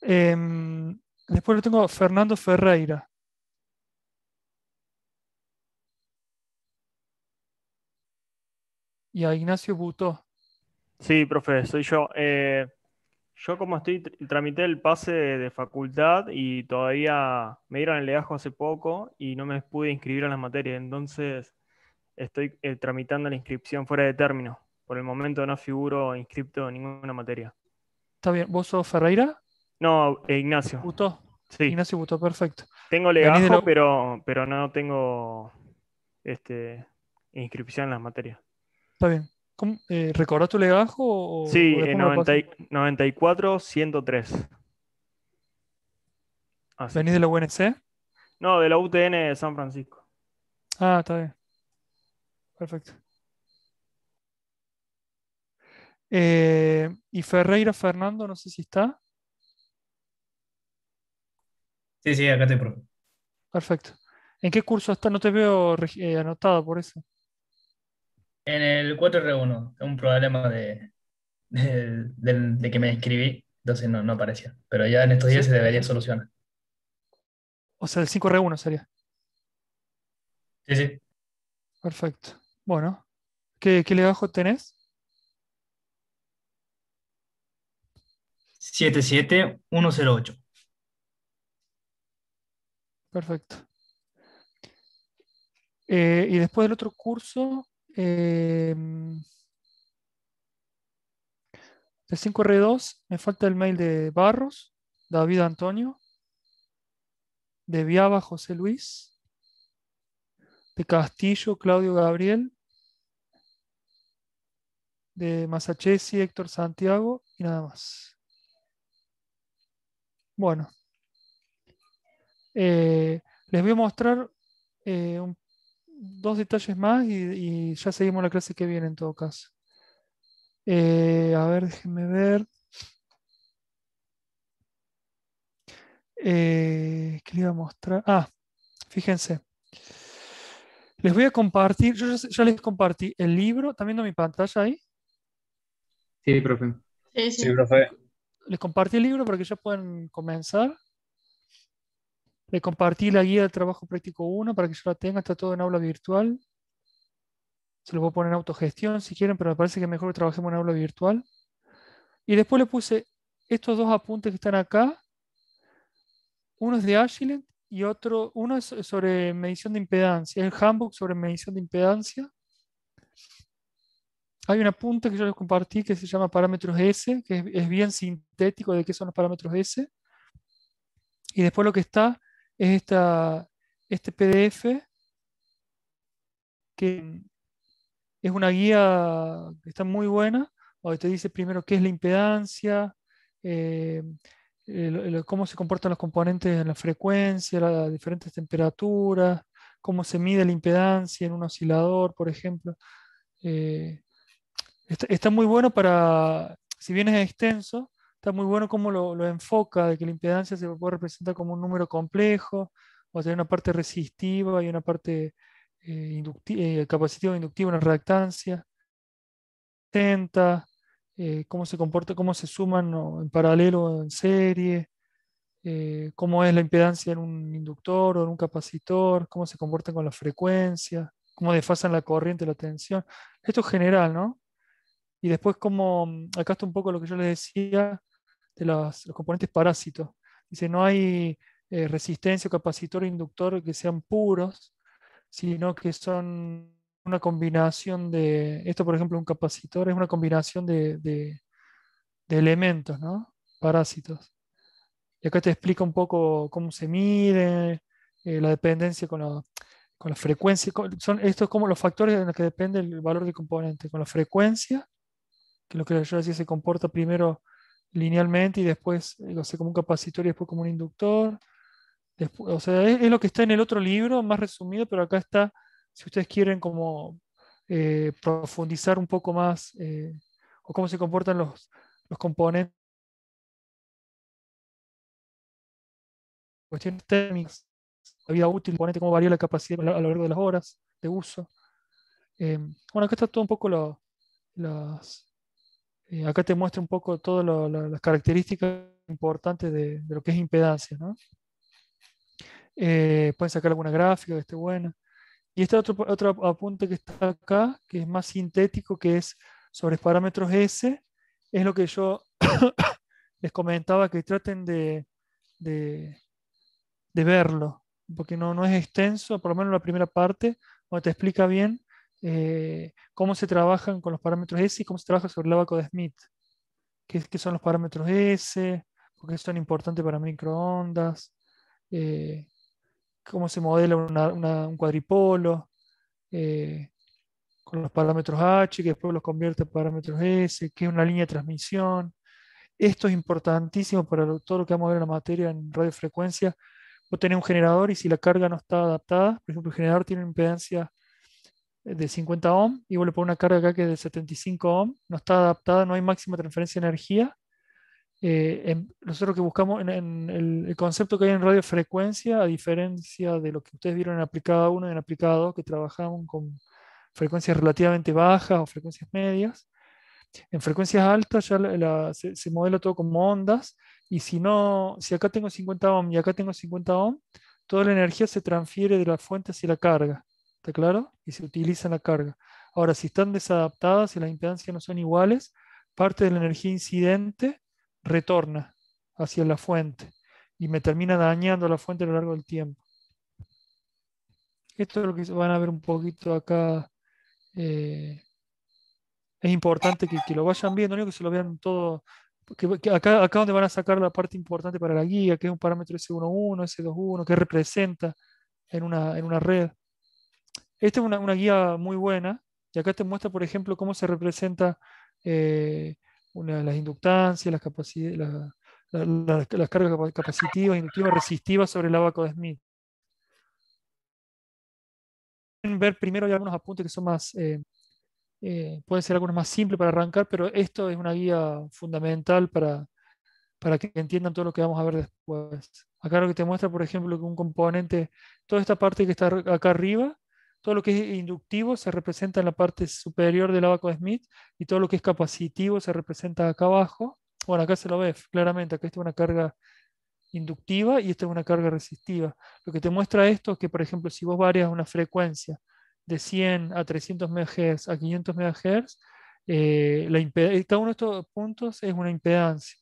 Eh, después lo tengo Fernando Ferreira. y a Ignacio Butó? Sí, profe, soy yo. Eh, yo como estoy, tramité el pase de facultad y todavía me dieron el legajo hace poco y no me pude inscribir a las materias, entonces estoy eh, tramitando la inscripción fuera de término. Por el momento no figuro inscripto en ninguna materia. Está bien, ¿vos sos Ferreira? No, eh, Ignacio. ¿Butó? Sí. Ignacio Butó, perfecto. Tengo legajo, pero, pero no tengo este, inscripción en las materias está bien. Eh, ¿Recordás tu legajo? sí, 94, 103. ¿Venís de la UNC? No, de la UTN de San Francisco. Ah, está bien. Perfecto. Eh, y Ferreira Fernando, no sé si está. Sí, sí, acá te profe. Perfecto. ¿En qué curso está? No te veo eh, anotado por eso. En el 4R1, un problema de, que me escribí, entonces no, no aparecía. Pero ya en estos días se debería solucionar. O sea, el 5R1 sería. Sí, sí. Perfecto. Bueno, ¿qué, qué bajo tenés? 77108. Perfecto. Eh, y después del otro curso, Em, de 5R2 me falta el mail de Barros, David Antonio, de Viaba José Luis, de Castillo Claudio Gabriel, de Masachesi Héctor Santiago y nada más. Bueno, eh, les voy a mostrar eh, un dos detalles más y, ya seguimos la clase que viene en todo caso. Eh, a ver, déjenme ver. Eh, ¿Qué le iba a mostrar? Ah, fíjense. Les voy a compartir, yo ya, les compartí el libro, ¿también viendo mi pantalla ahí? Sí, profe. Sí, sí. sí profe. Les compartí el libro para que ya puedan comenzar. Le compartí la guía del trabajo práctico 1 para que yo la tenga, está todo en aula virtual. Se lo voy poner en autogestión si quieren, pero me parece que mejor que trabajemos en aula virtual. Y después le puse estos dos apuntes que están acá. Uno es de Agilent y otro, uno es sobre medición de impedancia, es el handbook sobre medición de impedancia. Hay un apunte que yo les compartí que se llama parámetros S, que es bien sintético de qué son los parámetros S. Y después lo que está es esta, este PDF que es una guía que está muy buena, donde te dice primero qué es la impedancia, eh, cómo se comportan los componentes en la frecuencia, las diferentes temperaturas, cómo se mide la impedancia en un oscilador, por ejemplo. Eh, está, está, muy bueno para, si bien es extenso, está muy bueno cómo lo, enfoca, de que la impedancia se puede representar como un número complejo, o sea, una parte resistiva y una parte eh, inductiva, eh, inductiva, una reactancia. Tenta, eh, cómo se comporta, cómo se suman en paralelo o en serie, eh, cómo es la impedancia en un inductor o en un capacitor, cómo se comportan con la frecuencia, cómo desfasan la corriente, la tensión. Esto es general, ¿no? Y después, como mm, acá está un poco lo que yo les decía, de los componentes parásitos. Dice, no hay eh, resistencia, capacitor, inductor que sean puros, sino que son una combinación de, esto por ejemplo, un capacitor es una combinación de, elementos, ¿no? Parásitos. Y acá te explica un poco cómo se mide, eh, la dependencia con la, frecuencia. son, estos como los factores en los que depende el valor del componente, con la frecuencia, que lo que yo decía se comporta primero linealmente y después lo eh, sé como un capacitor y después como un inductor. Después, o sea, es, lo que está en el otro libro, más resumido, pero acá está, si ustedes quieren como eh, profundizar un poco más eh, o cómo se comportan los, componentes. Cuestiones térmicas, la vida útil, componente, cómo varía la capacidad a lo largo de las horas de uso. Em, bueno, acá está todo un poco los las, eh, acá te muestro un poco todas las características importantes de, lo que es impedancia. ¿no? Eh, pueden sacar alguna gráfica que esté buena. Y este otro, otro apunte que está acá, que es más sintético, que es sobre parámetros S, es lo que yo [COUGHS] les comentaba, que traten de, de, de verlo, porque no, no es extenso, por lo menos la primera parte, donde te explica bien eh, cómo se trabajan con los parámetros S y cómo se trabaja sobre el abaco de Smith. ¿Qué, son los parámetros S? ¿Por qué son importantes para microondas? Eh, ¿Cómo se modela un cuadripolo? Eh, con los parámetros H, que después los convierte en parámetros S, Qué es una línea de transmisión. Esto es importantísimo para todo lo que vamos a ver en la materia en radiofrecuencia. O tenés un generador y si la carga no está adaptada, por ejemplo, el generador tiene una impedancia eh, de 50 ohm y vuelve por una carga acá que es de 75 ohm, no está adaptada, no hay máxima transferencia de energía. Eh, nosotros que buscamos en, el, concepto que hay en radiofrecuencia, a diferencia de lo que ustedes vieron en aplicada 1 y en aplicada 2, que trabajamos con frecuencias relativamente bajas o frecuencias medias, en frecuencias altas ya se, modela todo como ondas y si no, si acá tengo 50 ohm y acá tengo 50 ohm, toda la energía se transfiere de la fuente hacia la carga. ¿Está claro? Y se utiliza la carga. Ahora, si están desadaptadas y las impedancias no son iguales, parte de la energía incidente retorna hacia la fuente y me termina dañando la fuente a lo largo del tiempo. Esto es lo que van a ver un poquito acá. Eh, es importante que, lo vayan viendo, no que se lo vean todo. acá, acá donde van a sacar la parte importante para la guía, que es un parámetro S11, S21, que representa en una red. Esta es una, guía muy buena y acá te muestra, por ejemplo, cómo se representa eh, una, las inductancias, las, las cargas capacitivas, inductivas, resistivas sobre el abaco de Smith. Pueden Ver primero algunos apuntes que son más, eh, eh, pueden ser algunos más simples para arrancar, pero esto es una guía fundamental para, para que entiendan todo lo que vamos a ver después. Acá lo que te muestra, por ejemplo, que un componente, toda esta parte que está acá arriba, todo lo que es inductivo se representa en la parte superior del abaco de Smith y todo lo que es capacitivo se representa acá abajo. Bueno, acá se lo ves claramente, acá está una carga inductiva y esta es una carga resistiva. Lo que te muestra esto es que, por ejemplo, si vos varias una frecuencia de 100 a 300 MHz a 500 MHz, eh, eh, cada uno de estos puntos es una impedancia.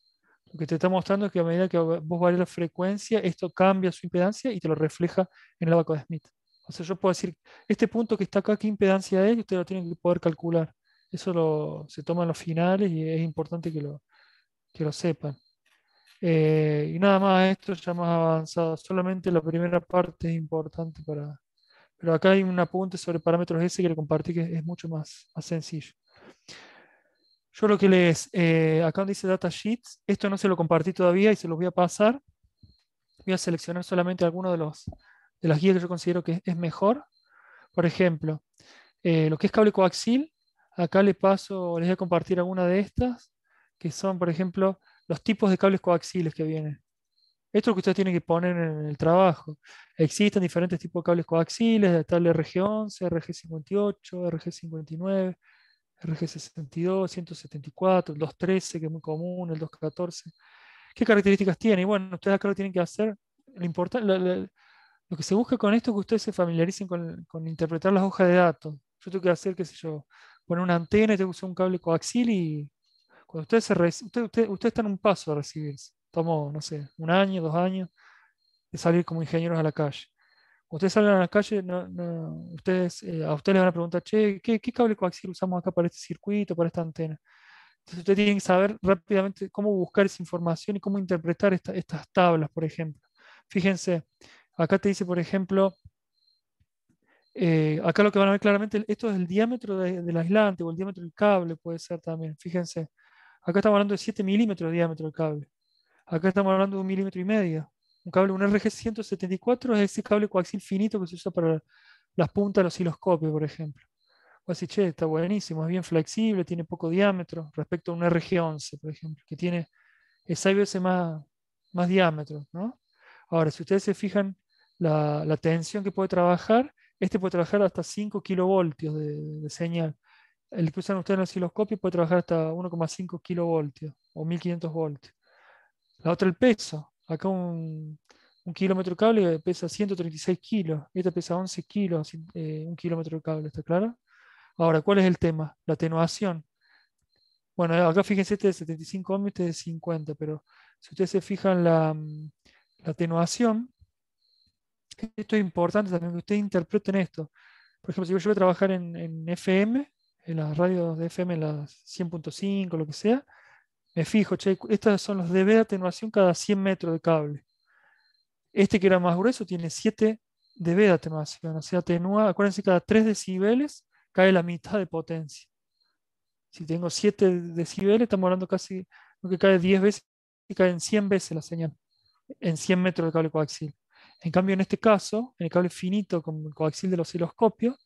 Lo que te está mostrando es que a medida que vos varias la frecuencia, esto cambia su impedancia y te lo refleja en el abaco de Smith. O sea, yo puedo decir, este punto que está acá, ¿qué impedancia es? ustedes lo tienen que poder calcular. Eso se toma en los finales y es importante que lo, lo sepan. Eh, y nada más, esto ya más avanzado. Solamente la primera parte es importante para... Pero acá hay un apunte sobre parámetros S que le compartí que es mucho más, sencillo. Yo lo que les... Eh, acá dice Data Sheets, esto no se lo compartí todavía y se los voy a pasar. Voy a seleccionar solamente alguno de los de las guías que yo considero que es mejor. Por ejemplo, eh, lo que es cable coaxil, acá les paso, les voy a compartir alguna de estas, que son, por ejemplo, los tipos de cables coaxiles que vienen. Esto es lo que ustedes tienen que poner en el trabajo. Existen diferentes tipos de cables coaxiles, de RG11, RG58, RG59, RG62, 174, el 213, que es muy común, el 214. ¿Qué características tiene? Y bueno, ustedes acá lo tienen que hacer. Lo, importante, lo que se busca con esto es que ustedes se familiaricen con, interpretar las hojas de datos. Yo tengo que hacer, qué sé yo, poner una antena, tengo que usar un cable coaxial y cuando ustedes se ustedes usted, usted, un paso a recibirse. Tomó, no sé, un año, dos años de salir como ingenieros a la calle. Cuando ustedes salen a la calle, ustedes, eh, a ustedes les van a preguntar, che, ¿qué, cable coaxial usamos acá para este circuito, para esta antena? Entonces ustedes tienen que saber rápidamente cómo buscar esa información y cómo interpretar estas tablas, por ejemplo. Fíjense, Acá te dice, por ejemplo, eh, acá lo que van a ver claramente, esto es el diámetro del aislante o el diámetro del cable, puede ser también. Fíjense, acá estamos hablando de 7 milímetros de diámetro del cable. Acá estamos hablando de un milímetro y medio. Un cable, un RG174 es ese cable coaxil finito que se usa para las puntas de los osciloscopios, por ejemplo. O así, che, está buenísimo, es bien flexible, tiene poco diámetro respecto a un RG11, por ejemplo, que tiene 6 veces más, más diámetro. Ahora, si ustedes se fijan la, tensión que puede trabajar. Este puede trabajar hasta 5 kilovoltios de, de señal. El que usan ustedes en el osciloscopio puede trabajar hasta 1,5 kilovoltios o 1500 voltios. La otra, el peso. Acá un, kilómetro de cable pesa 136 kilos. Este pesa 11 kilos, eh, un kilómetro de cable, ¿está claro? Ahora, ¿cuál es el tema? La atenuación. Bueno, acá fíjense, este de 75 ohmios, este de 50, pero si ustedes se fijan la, la atenuación, esto es importante también que ustedes interpreten esto. Por ejemplo, si yo voy a trabajar en, FM, en las radios de FM, en las 100.5, lo que sea, me fijo, che, estos son los dB de atenuación cada 100 metros de cable. Este que era más grueso tiene 7 dB de atenuación, o sea, atenúa, acuérdense, cada 3 decibeles cae la mitad de potencia. Si tengo 7 decibeles, estamos hablando casi, lo que cae 10 veces, y cae en 100 veces la señal, en 100 metros de cable coaxial. En cambio, en este caso, en el cable finito con el coaxil del osciloscopio,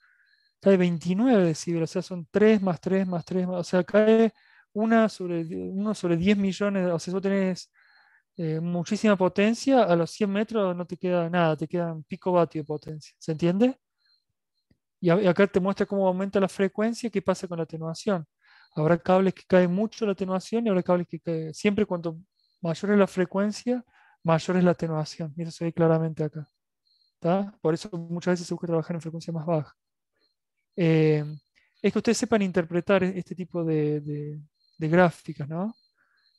cae 29 decir, o sea, son 3 más 3 más 3, o sea, cae 1 sobre, sobre 10 millones, o sea, vos tenés eh, muchísima potencia, a los 100 metros no te queda nada, te quedan pico vatio de potencia, ¿se entiende? Y, acá te muestra cómo aumenta la frecuencia, y qué pasa con la atenuación. Habrá cables que caen mucho la atenuación y habrá cables que caen, siempre cuanto mayor es la frecuencia, mayor es la atenuación. Y eso se ve claramente acá. está Por eso muchas veces se busca trabajar en frecuencia más baja. Em, es que ustedes sepan interpretar e-, este tipo de, gráficas, ¿no?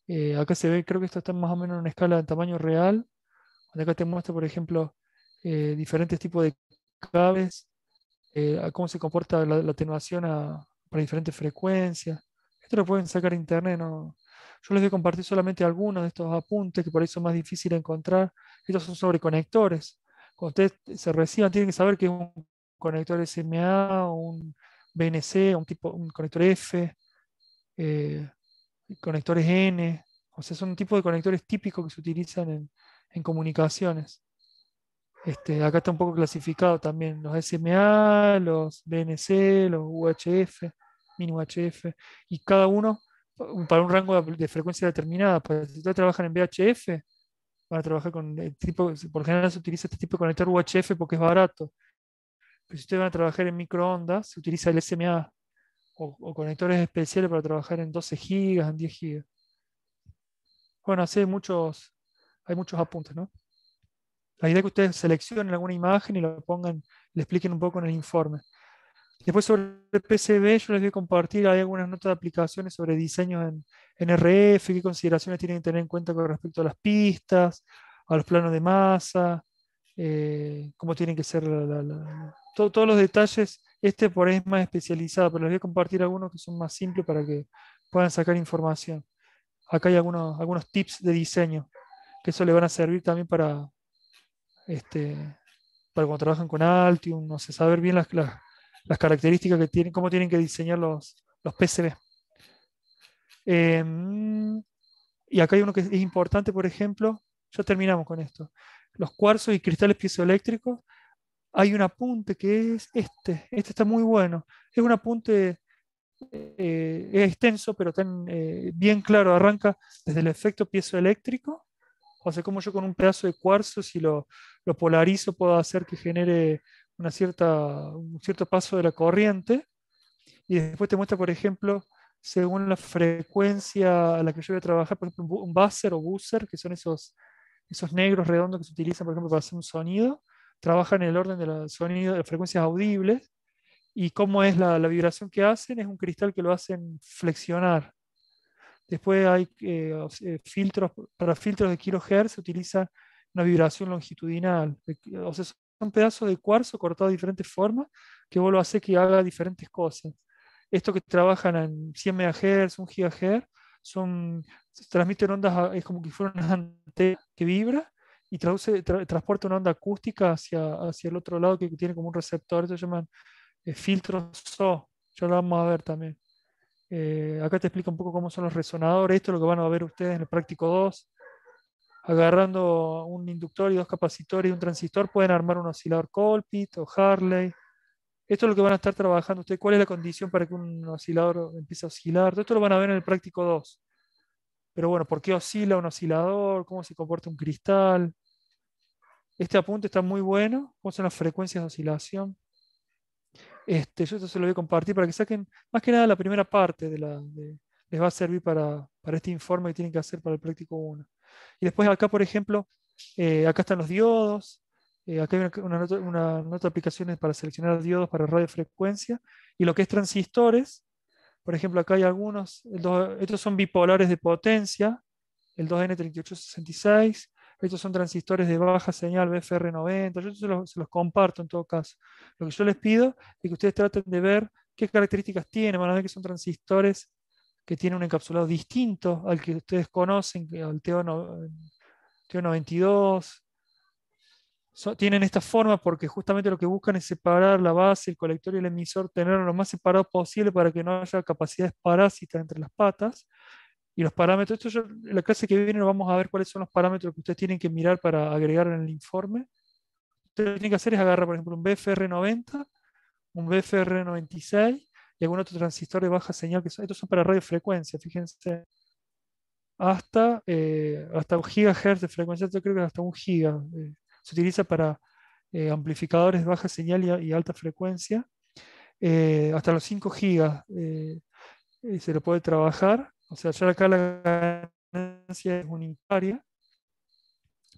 Eh, acá se ve, creo que esto está más o menos en una escala de tamaño real, donde acá te muestra, por ejemplo, eh, diferentes tipos de cables, eh, cómo se comporta la, atenuación para diferentes frecuencias. Esto lo pueden sacar internet, no, yo les voy a compartir solamente algunos de estos apuntes que por eso son más difíciles de encontrar. Estos son sobre conectores. Cuando ustedes se reciban, tienen que saber que es un conector SMA, un BNC, un, tipo, un conector F, eh, conectores N. O sea, son un tipo de conectores típicos que se utilizan en, en comunicaciones. Este, acá está un poco clasificado también los SMA, los BNC, los UHF, mini UHF, y cada uno para un rango de frecuencia determinada. Pues, si ustedes trabajan en VHF, van a trabajar con el tipo, por general se utiliza este tipo de conector UHF porque es barato. Pero si ustedes van a trabajar en microondas, se utiliza el SMA o, conectores especiales para trabajar en 12 gigas, en 10 gigas. Bueno, así hay muchos, hay muchos apuntes, ¿no? La idea es que ustedes seleccionen alguna imagen y la pongan, le expliquen un poco en el informe. Después sobre el PCB, yo les voy a compartir, hay algunas notas de aplicaciones sobre diseños en, RF, qué consideraciones tienen que tener en cuenta con respecto a las pistas, a los planos de masa, eh, cómo tienen que ser todos los detalles. Este por ahí es más especializado, pero les voy a compartir algunos que son más simples para que puedan sacar información. Acá hay algunos, algunos tips de diseño, que eso le van a servir también para, este, para cuando trabajan con Altium, no sé, saber bien las, las las características que tienen, cómo tienen que diseñar los, los PCB. Em, y acá hay uno que es importante, por ejemplo, ya terminamos con esto. Los cuarzos y cristales piezoeléctricos, hay un apunte que es este, este está muy bueno. Es un apunte eh, es extenso, pero eh, bien claro, arranca desde el efecto piezoeléctrico, o sea, como yo con un pedazo de cuarzo, si lo, lo polarizo, puedo hacer que genere una cierta, un cierto paso de la corriente y después te muestra, por ejemplo, según la frecuencia a la que yo voy a trabajar, por ejemplo, un buzzer o buzzer, que son esos, esos negros redondos que se utilizan, por ejemplo, para hacer un sonido, trabajan en el orden de la de las frecuencias audibles, y cómo es la, vibración que hacen, es un cristal que lo hacen flexionar. Después hay eh, eh, filtros, para filtros de kilohertz se utiliza una vibración longitudinal, eh, o sea, un pedazo de cuarzo cortado de diferentes formas que vuelve hace hacer que haga diferentes cosas. Esto que trabajan en 100 MHz, 1 GHz, son, transmiten ondas, es como que fuera una antena que vibra y traduce, transporta una onda acústica hacia, hacia el otro lado que tiene como un receptor, eso se llaman eh, filtros SO, ya lo vamos a ver también. Eh, acá te explico un poco cómo son los resonadores, esto es lo que van a ver ustedes en el práctico 2 agarrando un inductor y dos capacitores y un transistor, pueden armar un oscilador Colpit o Harley. Esto es lo que van a estar trabajando ustedes. ¿Cuál es la condición para que un oscilador empiece a oscilar? Todo esto lo van a ver en el práctico 2. Pero bueno, ¿por qué oscila un oscilador? ¿Cómo se comporta un cristal? Este apunte está muy bueno. ¿Cómo son las frecuencias de oscilación? Este, yo esto se lo voy a compartir para que saquen más que nada la primera parte de la... les va a servir para, para este informe que tienen que hacer para el práctico 1. Y después acá, por ejemplo, eh, acá están los diodos, eh, acá hay una, nota, una, de aplicaciones para seleccionar diodos para radiofrecuencia, y lo que es transistores, por ejemplo, acá hay algunos, estos son bipolares de potencia, el 2N3866, estos son transistores de baja señal BFR90, yo se los, se los, comparto en todo caso. Lo que yo les pido es que ustedes traten de ver qué características tienen, van a ver que son transistores que tiene un encapsulado distinto al que ustedes conocen, al TO, TO 92. tienen esta forma porque justamente lo que buscan es separar la base, el colector y el emisor, tenerlo lo más separado posible para que no haya capacidades parásitas entre las patas. Y los parámetros, esto en la clase que viene vamos a ver cuáles son los parámetros que ustedes tienen que mirar para agregar en el informe. Ustedes lo que tienen que hacer es agarrar, por ejemplo, un BFR90, un BFR96 y algún otro transistor de baja señal, que estos son para radiofrecuencia, fíjense, hasta, eh, hasta un gigahertz de frecuencia, yo creo que hasta un giga, eh, se utiliza para eh, amplificadores de baja señal y, alta frecuencia, hasta los 5 gigas se lo puede trabajar, o sea, ya acá la ganancia es unitaria,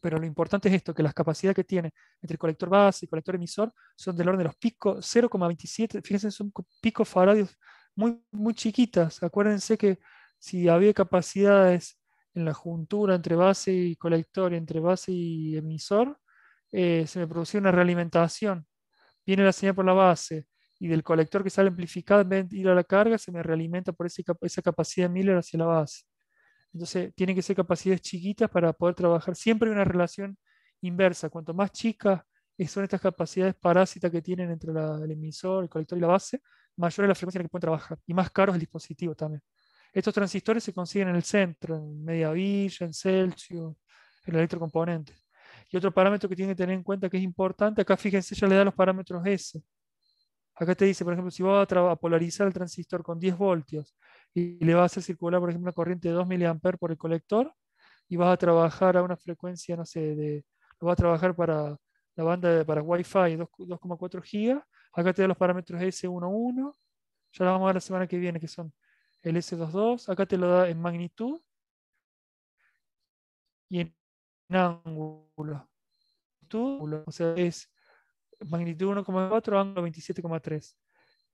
pero lo importante es esto, que las capacidades que tiene entre el colector base y colector emisor son del orden de los picos 0,27, fíjense, son picos faradios muy, muy chiquitas. Acuérdense que si había capacidades en la juntura entre base y colector, y entre base y emisor, eh, se me producía una realimentación. Viene la señal por la base y del colector que sale amplificado, en vez ir a la carga, se me realimenta por esa capacidad de Miller hacia la base. Entonces, tienen que ser capacidades chiquitas para poder trabajar. Siempre hay una relación inversa. Cuanto más chicas son estas capacidades parásitas que tienen entre el emisor, el colector y la base, mayor es la frecuencia en la que pueden trabajar y más caro el dispositivo también. Estos transistores se consiguen en el centro, en media villa, en Celsius, en el electrocomponente. Y otro parámetro que tienen que tener en cuenta que es importante, acá fíjense, ya le da los parámetros S. Acá te dice, por ejemplo, si vas a, a, polarizar el transistor con 10 voltios y le vas a circular, por ejemplo, una corriente de 2 mA por el colector y vas a trabajar a una frecuencia, no sé, lo vas a trabajar para la banda de, para Wi-Fi 2,4 GB. Acá te da los parámetros S11, ya lo vamos a ver la semana que viene, que son el S22. Acá te lo da en magnitud y en ángulo. O sea, es magnitud 1,4, ángulo 27,3.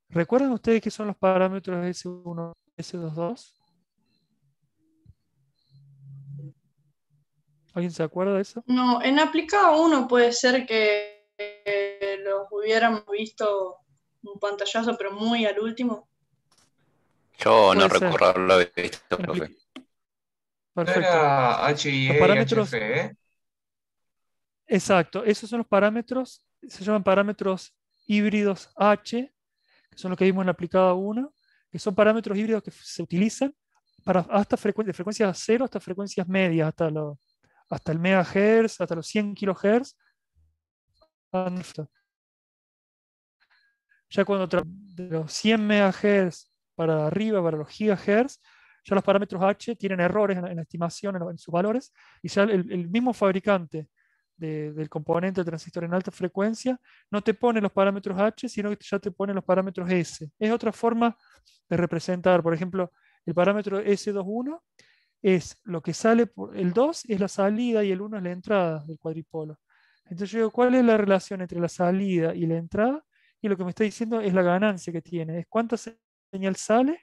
¿Recuerdan ustedes qué son los parámetros S1? s dos? ¿Alguien se acuerda de eso? No, en aplicado 1 puede ser que, los hubiéramos visto un pantallazo, pero muy al último. Yo no recuerdo haberlo visto, profe. Perfecto. E parámetros, ¿eh? Exacto, esos son los parámetros, se llaman parámetros híbridos H, que son los que vimos en aplicada 1, que son parámetros híbridos que se utilizan para hasta de frecuencias cero hasta frecuencias medias, hasta, hasta el megahertz, hasta los 100 kilohertz. Ya cuando de los 100 megahertz para arriba, para los gigahertz, ya los parámetros H tienen errores en, la estimación, en, sus valores, y ya el mismo fabricante del componente del transistor en alta frecuencia, no te pone los parámetros H, sino que ya te pone los parámetros S. Es otra forma de representar, por ejemplo, el parámetro S21 es lo que sale por el 2 es la salida y el 1 es la entrada del cuadripolo. Entonces yo digo, ¿cuál es la relación entre la salida y la entrada? Y lo que me está diciendo es la ganancia que tiene, es cuánta señal sale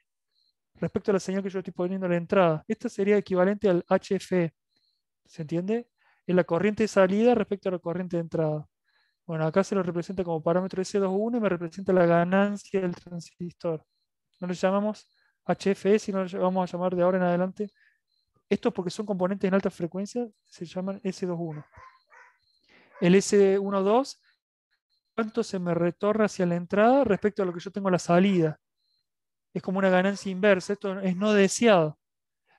respecto a la señal que yo estoy poniendo a la entrada. Esta sería equivalente al HFE. ¿Se entiende? es la corriente de salida respecto a la corriente de entrada. Bueno, acá se lo representa como parámetro S21 y me representa la ganancia del transistor. No lo llamamos HFS, sino lo vamos a llamar de ahora en adelante. Estos porque son componentes en alta frecuencia, se llaman S21. El S12, ¿cuánto se me retorna hacia la entrada respecto a lo que yo tengo en la salida? Es como una ganancia inversa, esto es no deseado,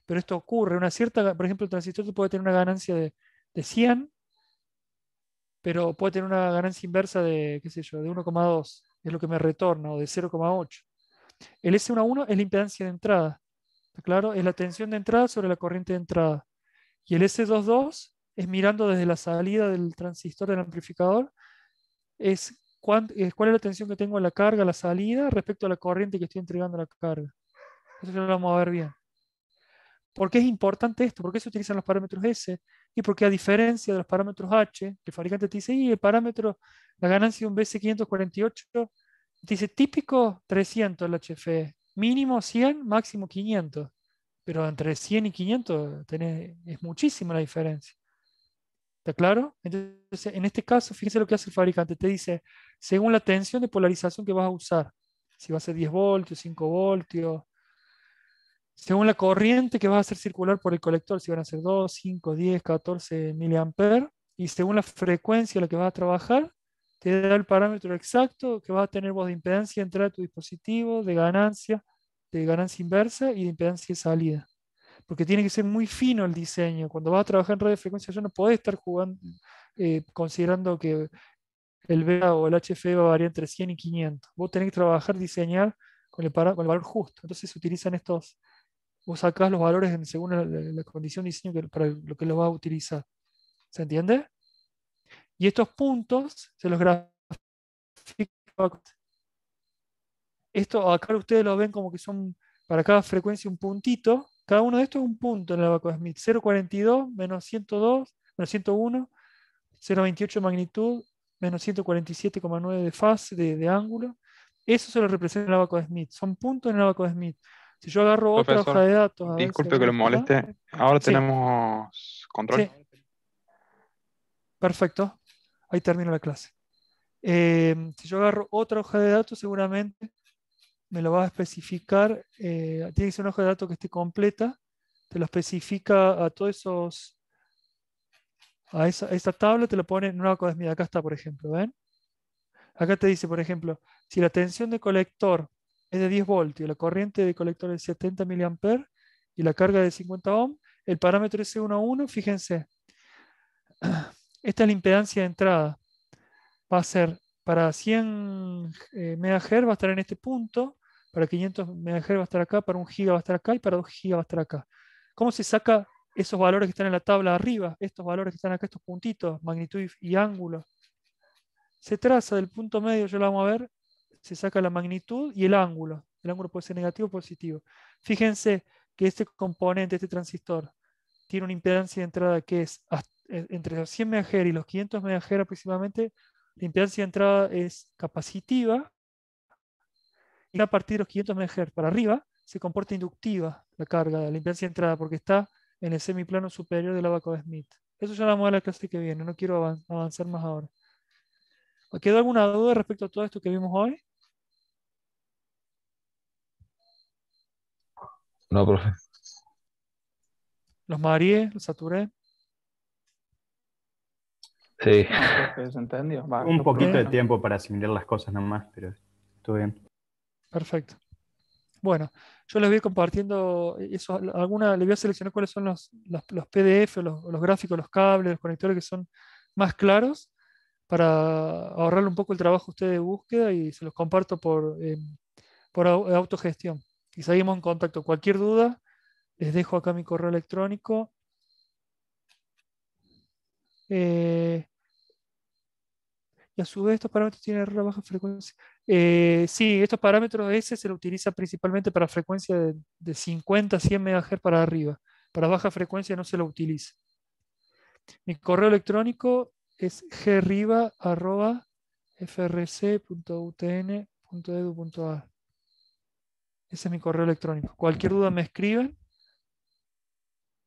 pero esto ocurre. Una cierta, por ejemplo, el transistor puede tener una ganancia de de 100, pero puede tener una ganancia inversa de, qué sé de 1,2, es lo que me retorna, o de 0,8. El s 11 es la impedancia de entrada, ¿está claro? Es la tensión de entrada sobre la corriente de entrada. Y el S22 es mirando desde la salida del transistor del amplificador, es cuál es la tensión que tengo en la carga, la salida, respecto a la corriente que estoy entregando a la carga. Eso lo vamos a ver bien. ¿Por qué es importante esto? ¿Por qué se utilizan los parámetros S? Y porque a diferencia de los parámetros H, el fabricante te dice, y el parámetro, la ganancia de un BC548, dice típico 300 el HFE, mínimo 100, máximo 500. Pero entre 100 y 500 tenés, es muchísima la diferencia. ¿Está claro? Entonces, en este caso, fíjense lo que hace el fabricante. Te dice, según la tensión de polarización que vas a usar, si va a ser 10 voltios, 5 voltios, según la corriente que va a hacer circular por el colector, si van a ser 2, 5, 10, 14 miliamperes, y según la frecuencia a la que vas a trabajar, te da el parámetro exacto que vas a tener vos de impedancia de entrada de tu dispositivo, de ganancia, de ganancia inversa y de impedancia de salida. Porque tiene que ser muy fino el diseño. Cuando vas a trabajar en redes de frecuencia, ya no podés estar jugando, eh, considerando que el VA o el HFE va a variar entre 100 y 500. Vos tenés que trabajar, diseñar con el, con el valor justo. Entonces se utilizan estos, vos sacás los valores según la, condición de diseño que, para lo que lo va a utilizar. ¿Se entiende? Y estos puntos se los grafico. Esto acá ustedes lo ven como que son para cada frecuencia un puntito. Cada uno de estos es un punto en el abaco de Smith. 0,42 menos 102, menos 101, 0,28 de magnitud, menos 147,9 de fase, de, de, ángulo. Eso se lo representa el abaco de Smith. Son puntos en el abaco de Smith. Si yo agarro otra hoja de datos. disculpe que lo moleste. Ahora tenemos control. Perfecto. Ahí termino la clase. Eh, si yo agarro otra hoja de datos, seguramente me lo va a especificar. Eh, tiene que ser una hoja de datos que esté completa. Te lo especifica a todos esos. A esa, tabla te lo pone en una cosa. acá está, por ejemplo. ¿Ven? Acá te dice, por ejemplo, si la tensión de colector es de 10 voltios, la corriente de colector es de 70 mA y la carga de 50 ohm. El parámetro es 1 a 1, fíjense. [CLEARS THROAT] Esta es la impedancia de entrada. Va a ser para 100 eh, MHz va a estar en este punto, para 500 MHz va a estar acá, para 1 GB va a estar acá y para 2 GB va a estar acá. ¿Cómo se saca esos valores que están en la tabla arriba? Estos valores que están acá, estos puntitos, magnitud y ángulo. Se traza del punto medio, Yo lo vamos a ver, se saca la magnitud y el ángulo. El ángulo puede ser negativo o positivo. Fíjense que este componente, este transistor, tiene una impedancia de entrada que es e, entre los 100 MHz y los 500 MHz aproximadamente. La impedancia de entrada es capacitiva. Y a partir de los 500 MHz para arriba se comporta inductiva la carga, la impedancia de entrada, porque está en el semiplano superior del abaco de Smith. Eso ya lo vamos a la clase que viene, no quiero avanzar más ahora. ¿Quedó alguna duda respecto a todo esto que vimos hoy? No, profe. ¿Los mareé? ¿Los saturé? Sí. Ah, un poquito de tiempo para asimilar las cosas nomás, pero estuvo bien. Perfecto. Bueno, yo les voy compartiendo eso, alguna, les voy a seleccionar cuáles son los, PDF, los, gráficos, los cables, los conectores que son más claros para ahorrarle un poco el trabajo a ustedes de búsqueda y se los comparto por, eh, por autogestión y seguimos en contacto. Cualquier duda, les dejo acá mi correo electrónico. Eh, y a su vez estos parámetros tienen baja frecuencia. Eh, sí, estos parámetros S se lo utiliza principalmente para frecuencia de, 50 a 100 MHz para arriba. Para baja frecuencia no se lo utiliza. Mi correo electrónico es e a ese es mi correo electrónico. Cualquier duda me escriben.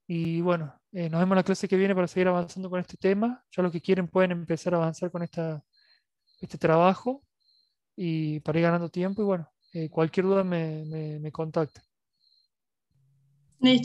Y bueno, eh, nos vemos la clase que viene para seguir avanzando con este tema. Ya los que quieren pueden empezar a avanzar con esta, este trabajo y para ir ganando tiempo. Y bueno, eh, cualquier duda me, me, me contacta. Listo.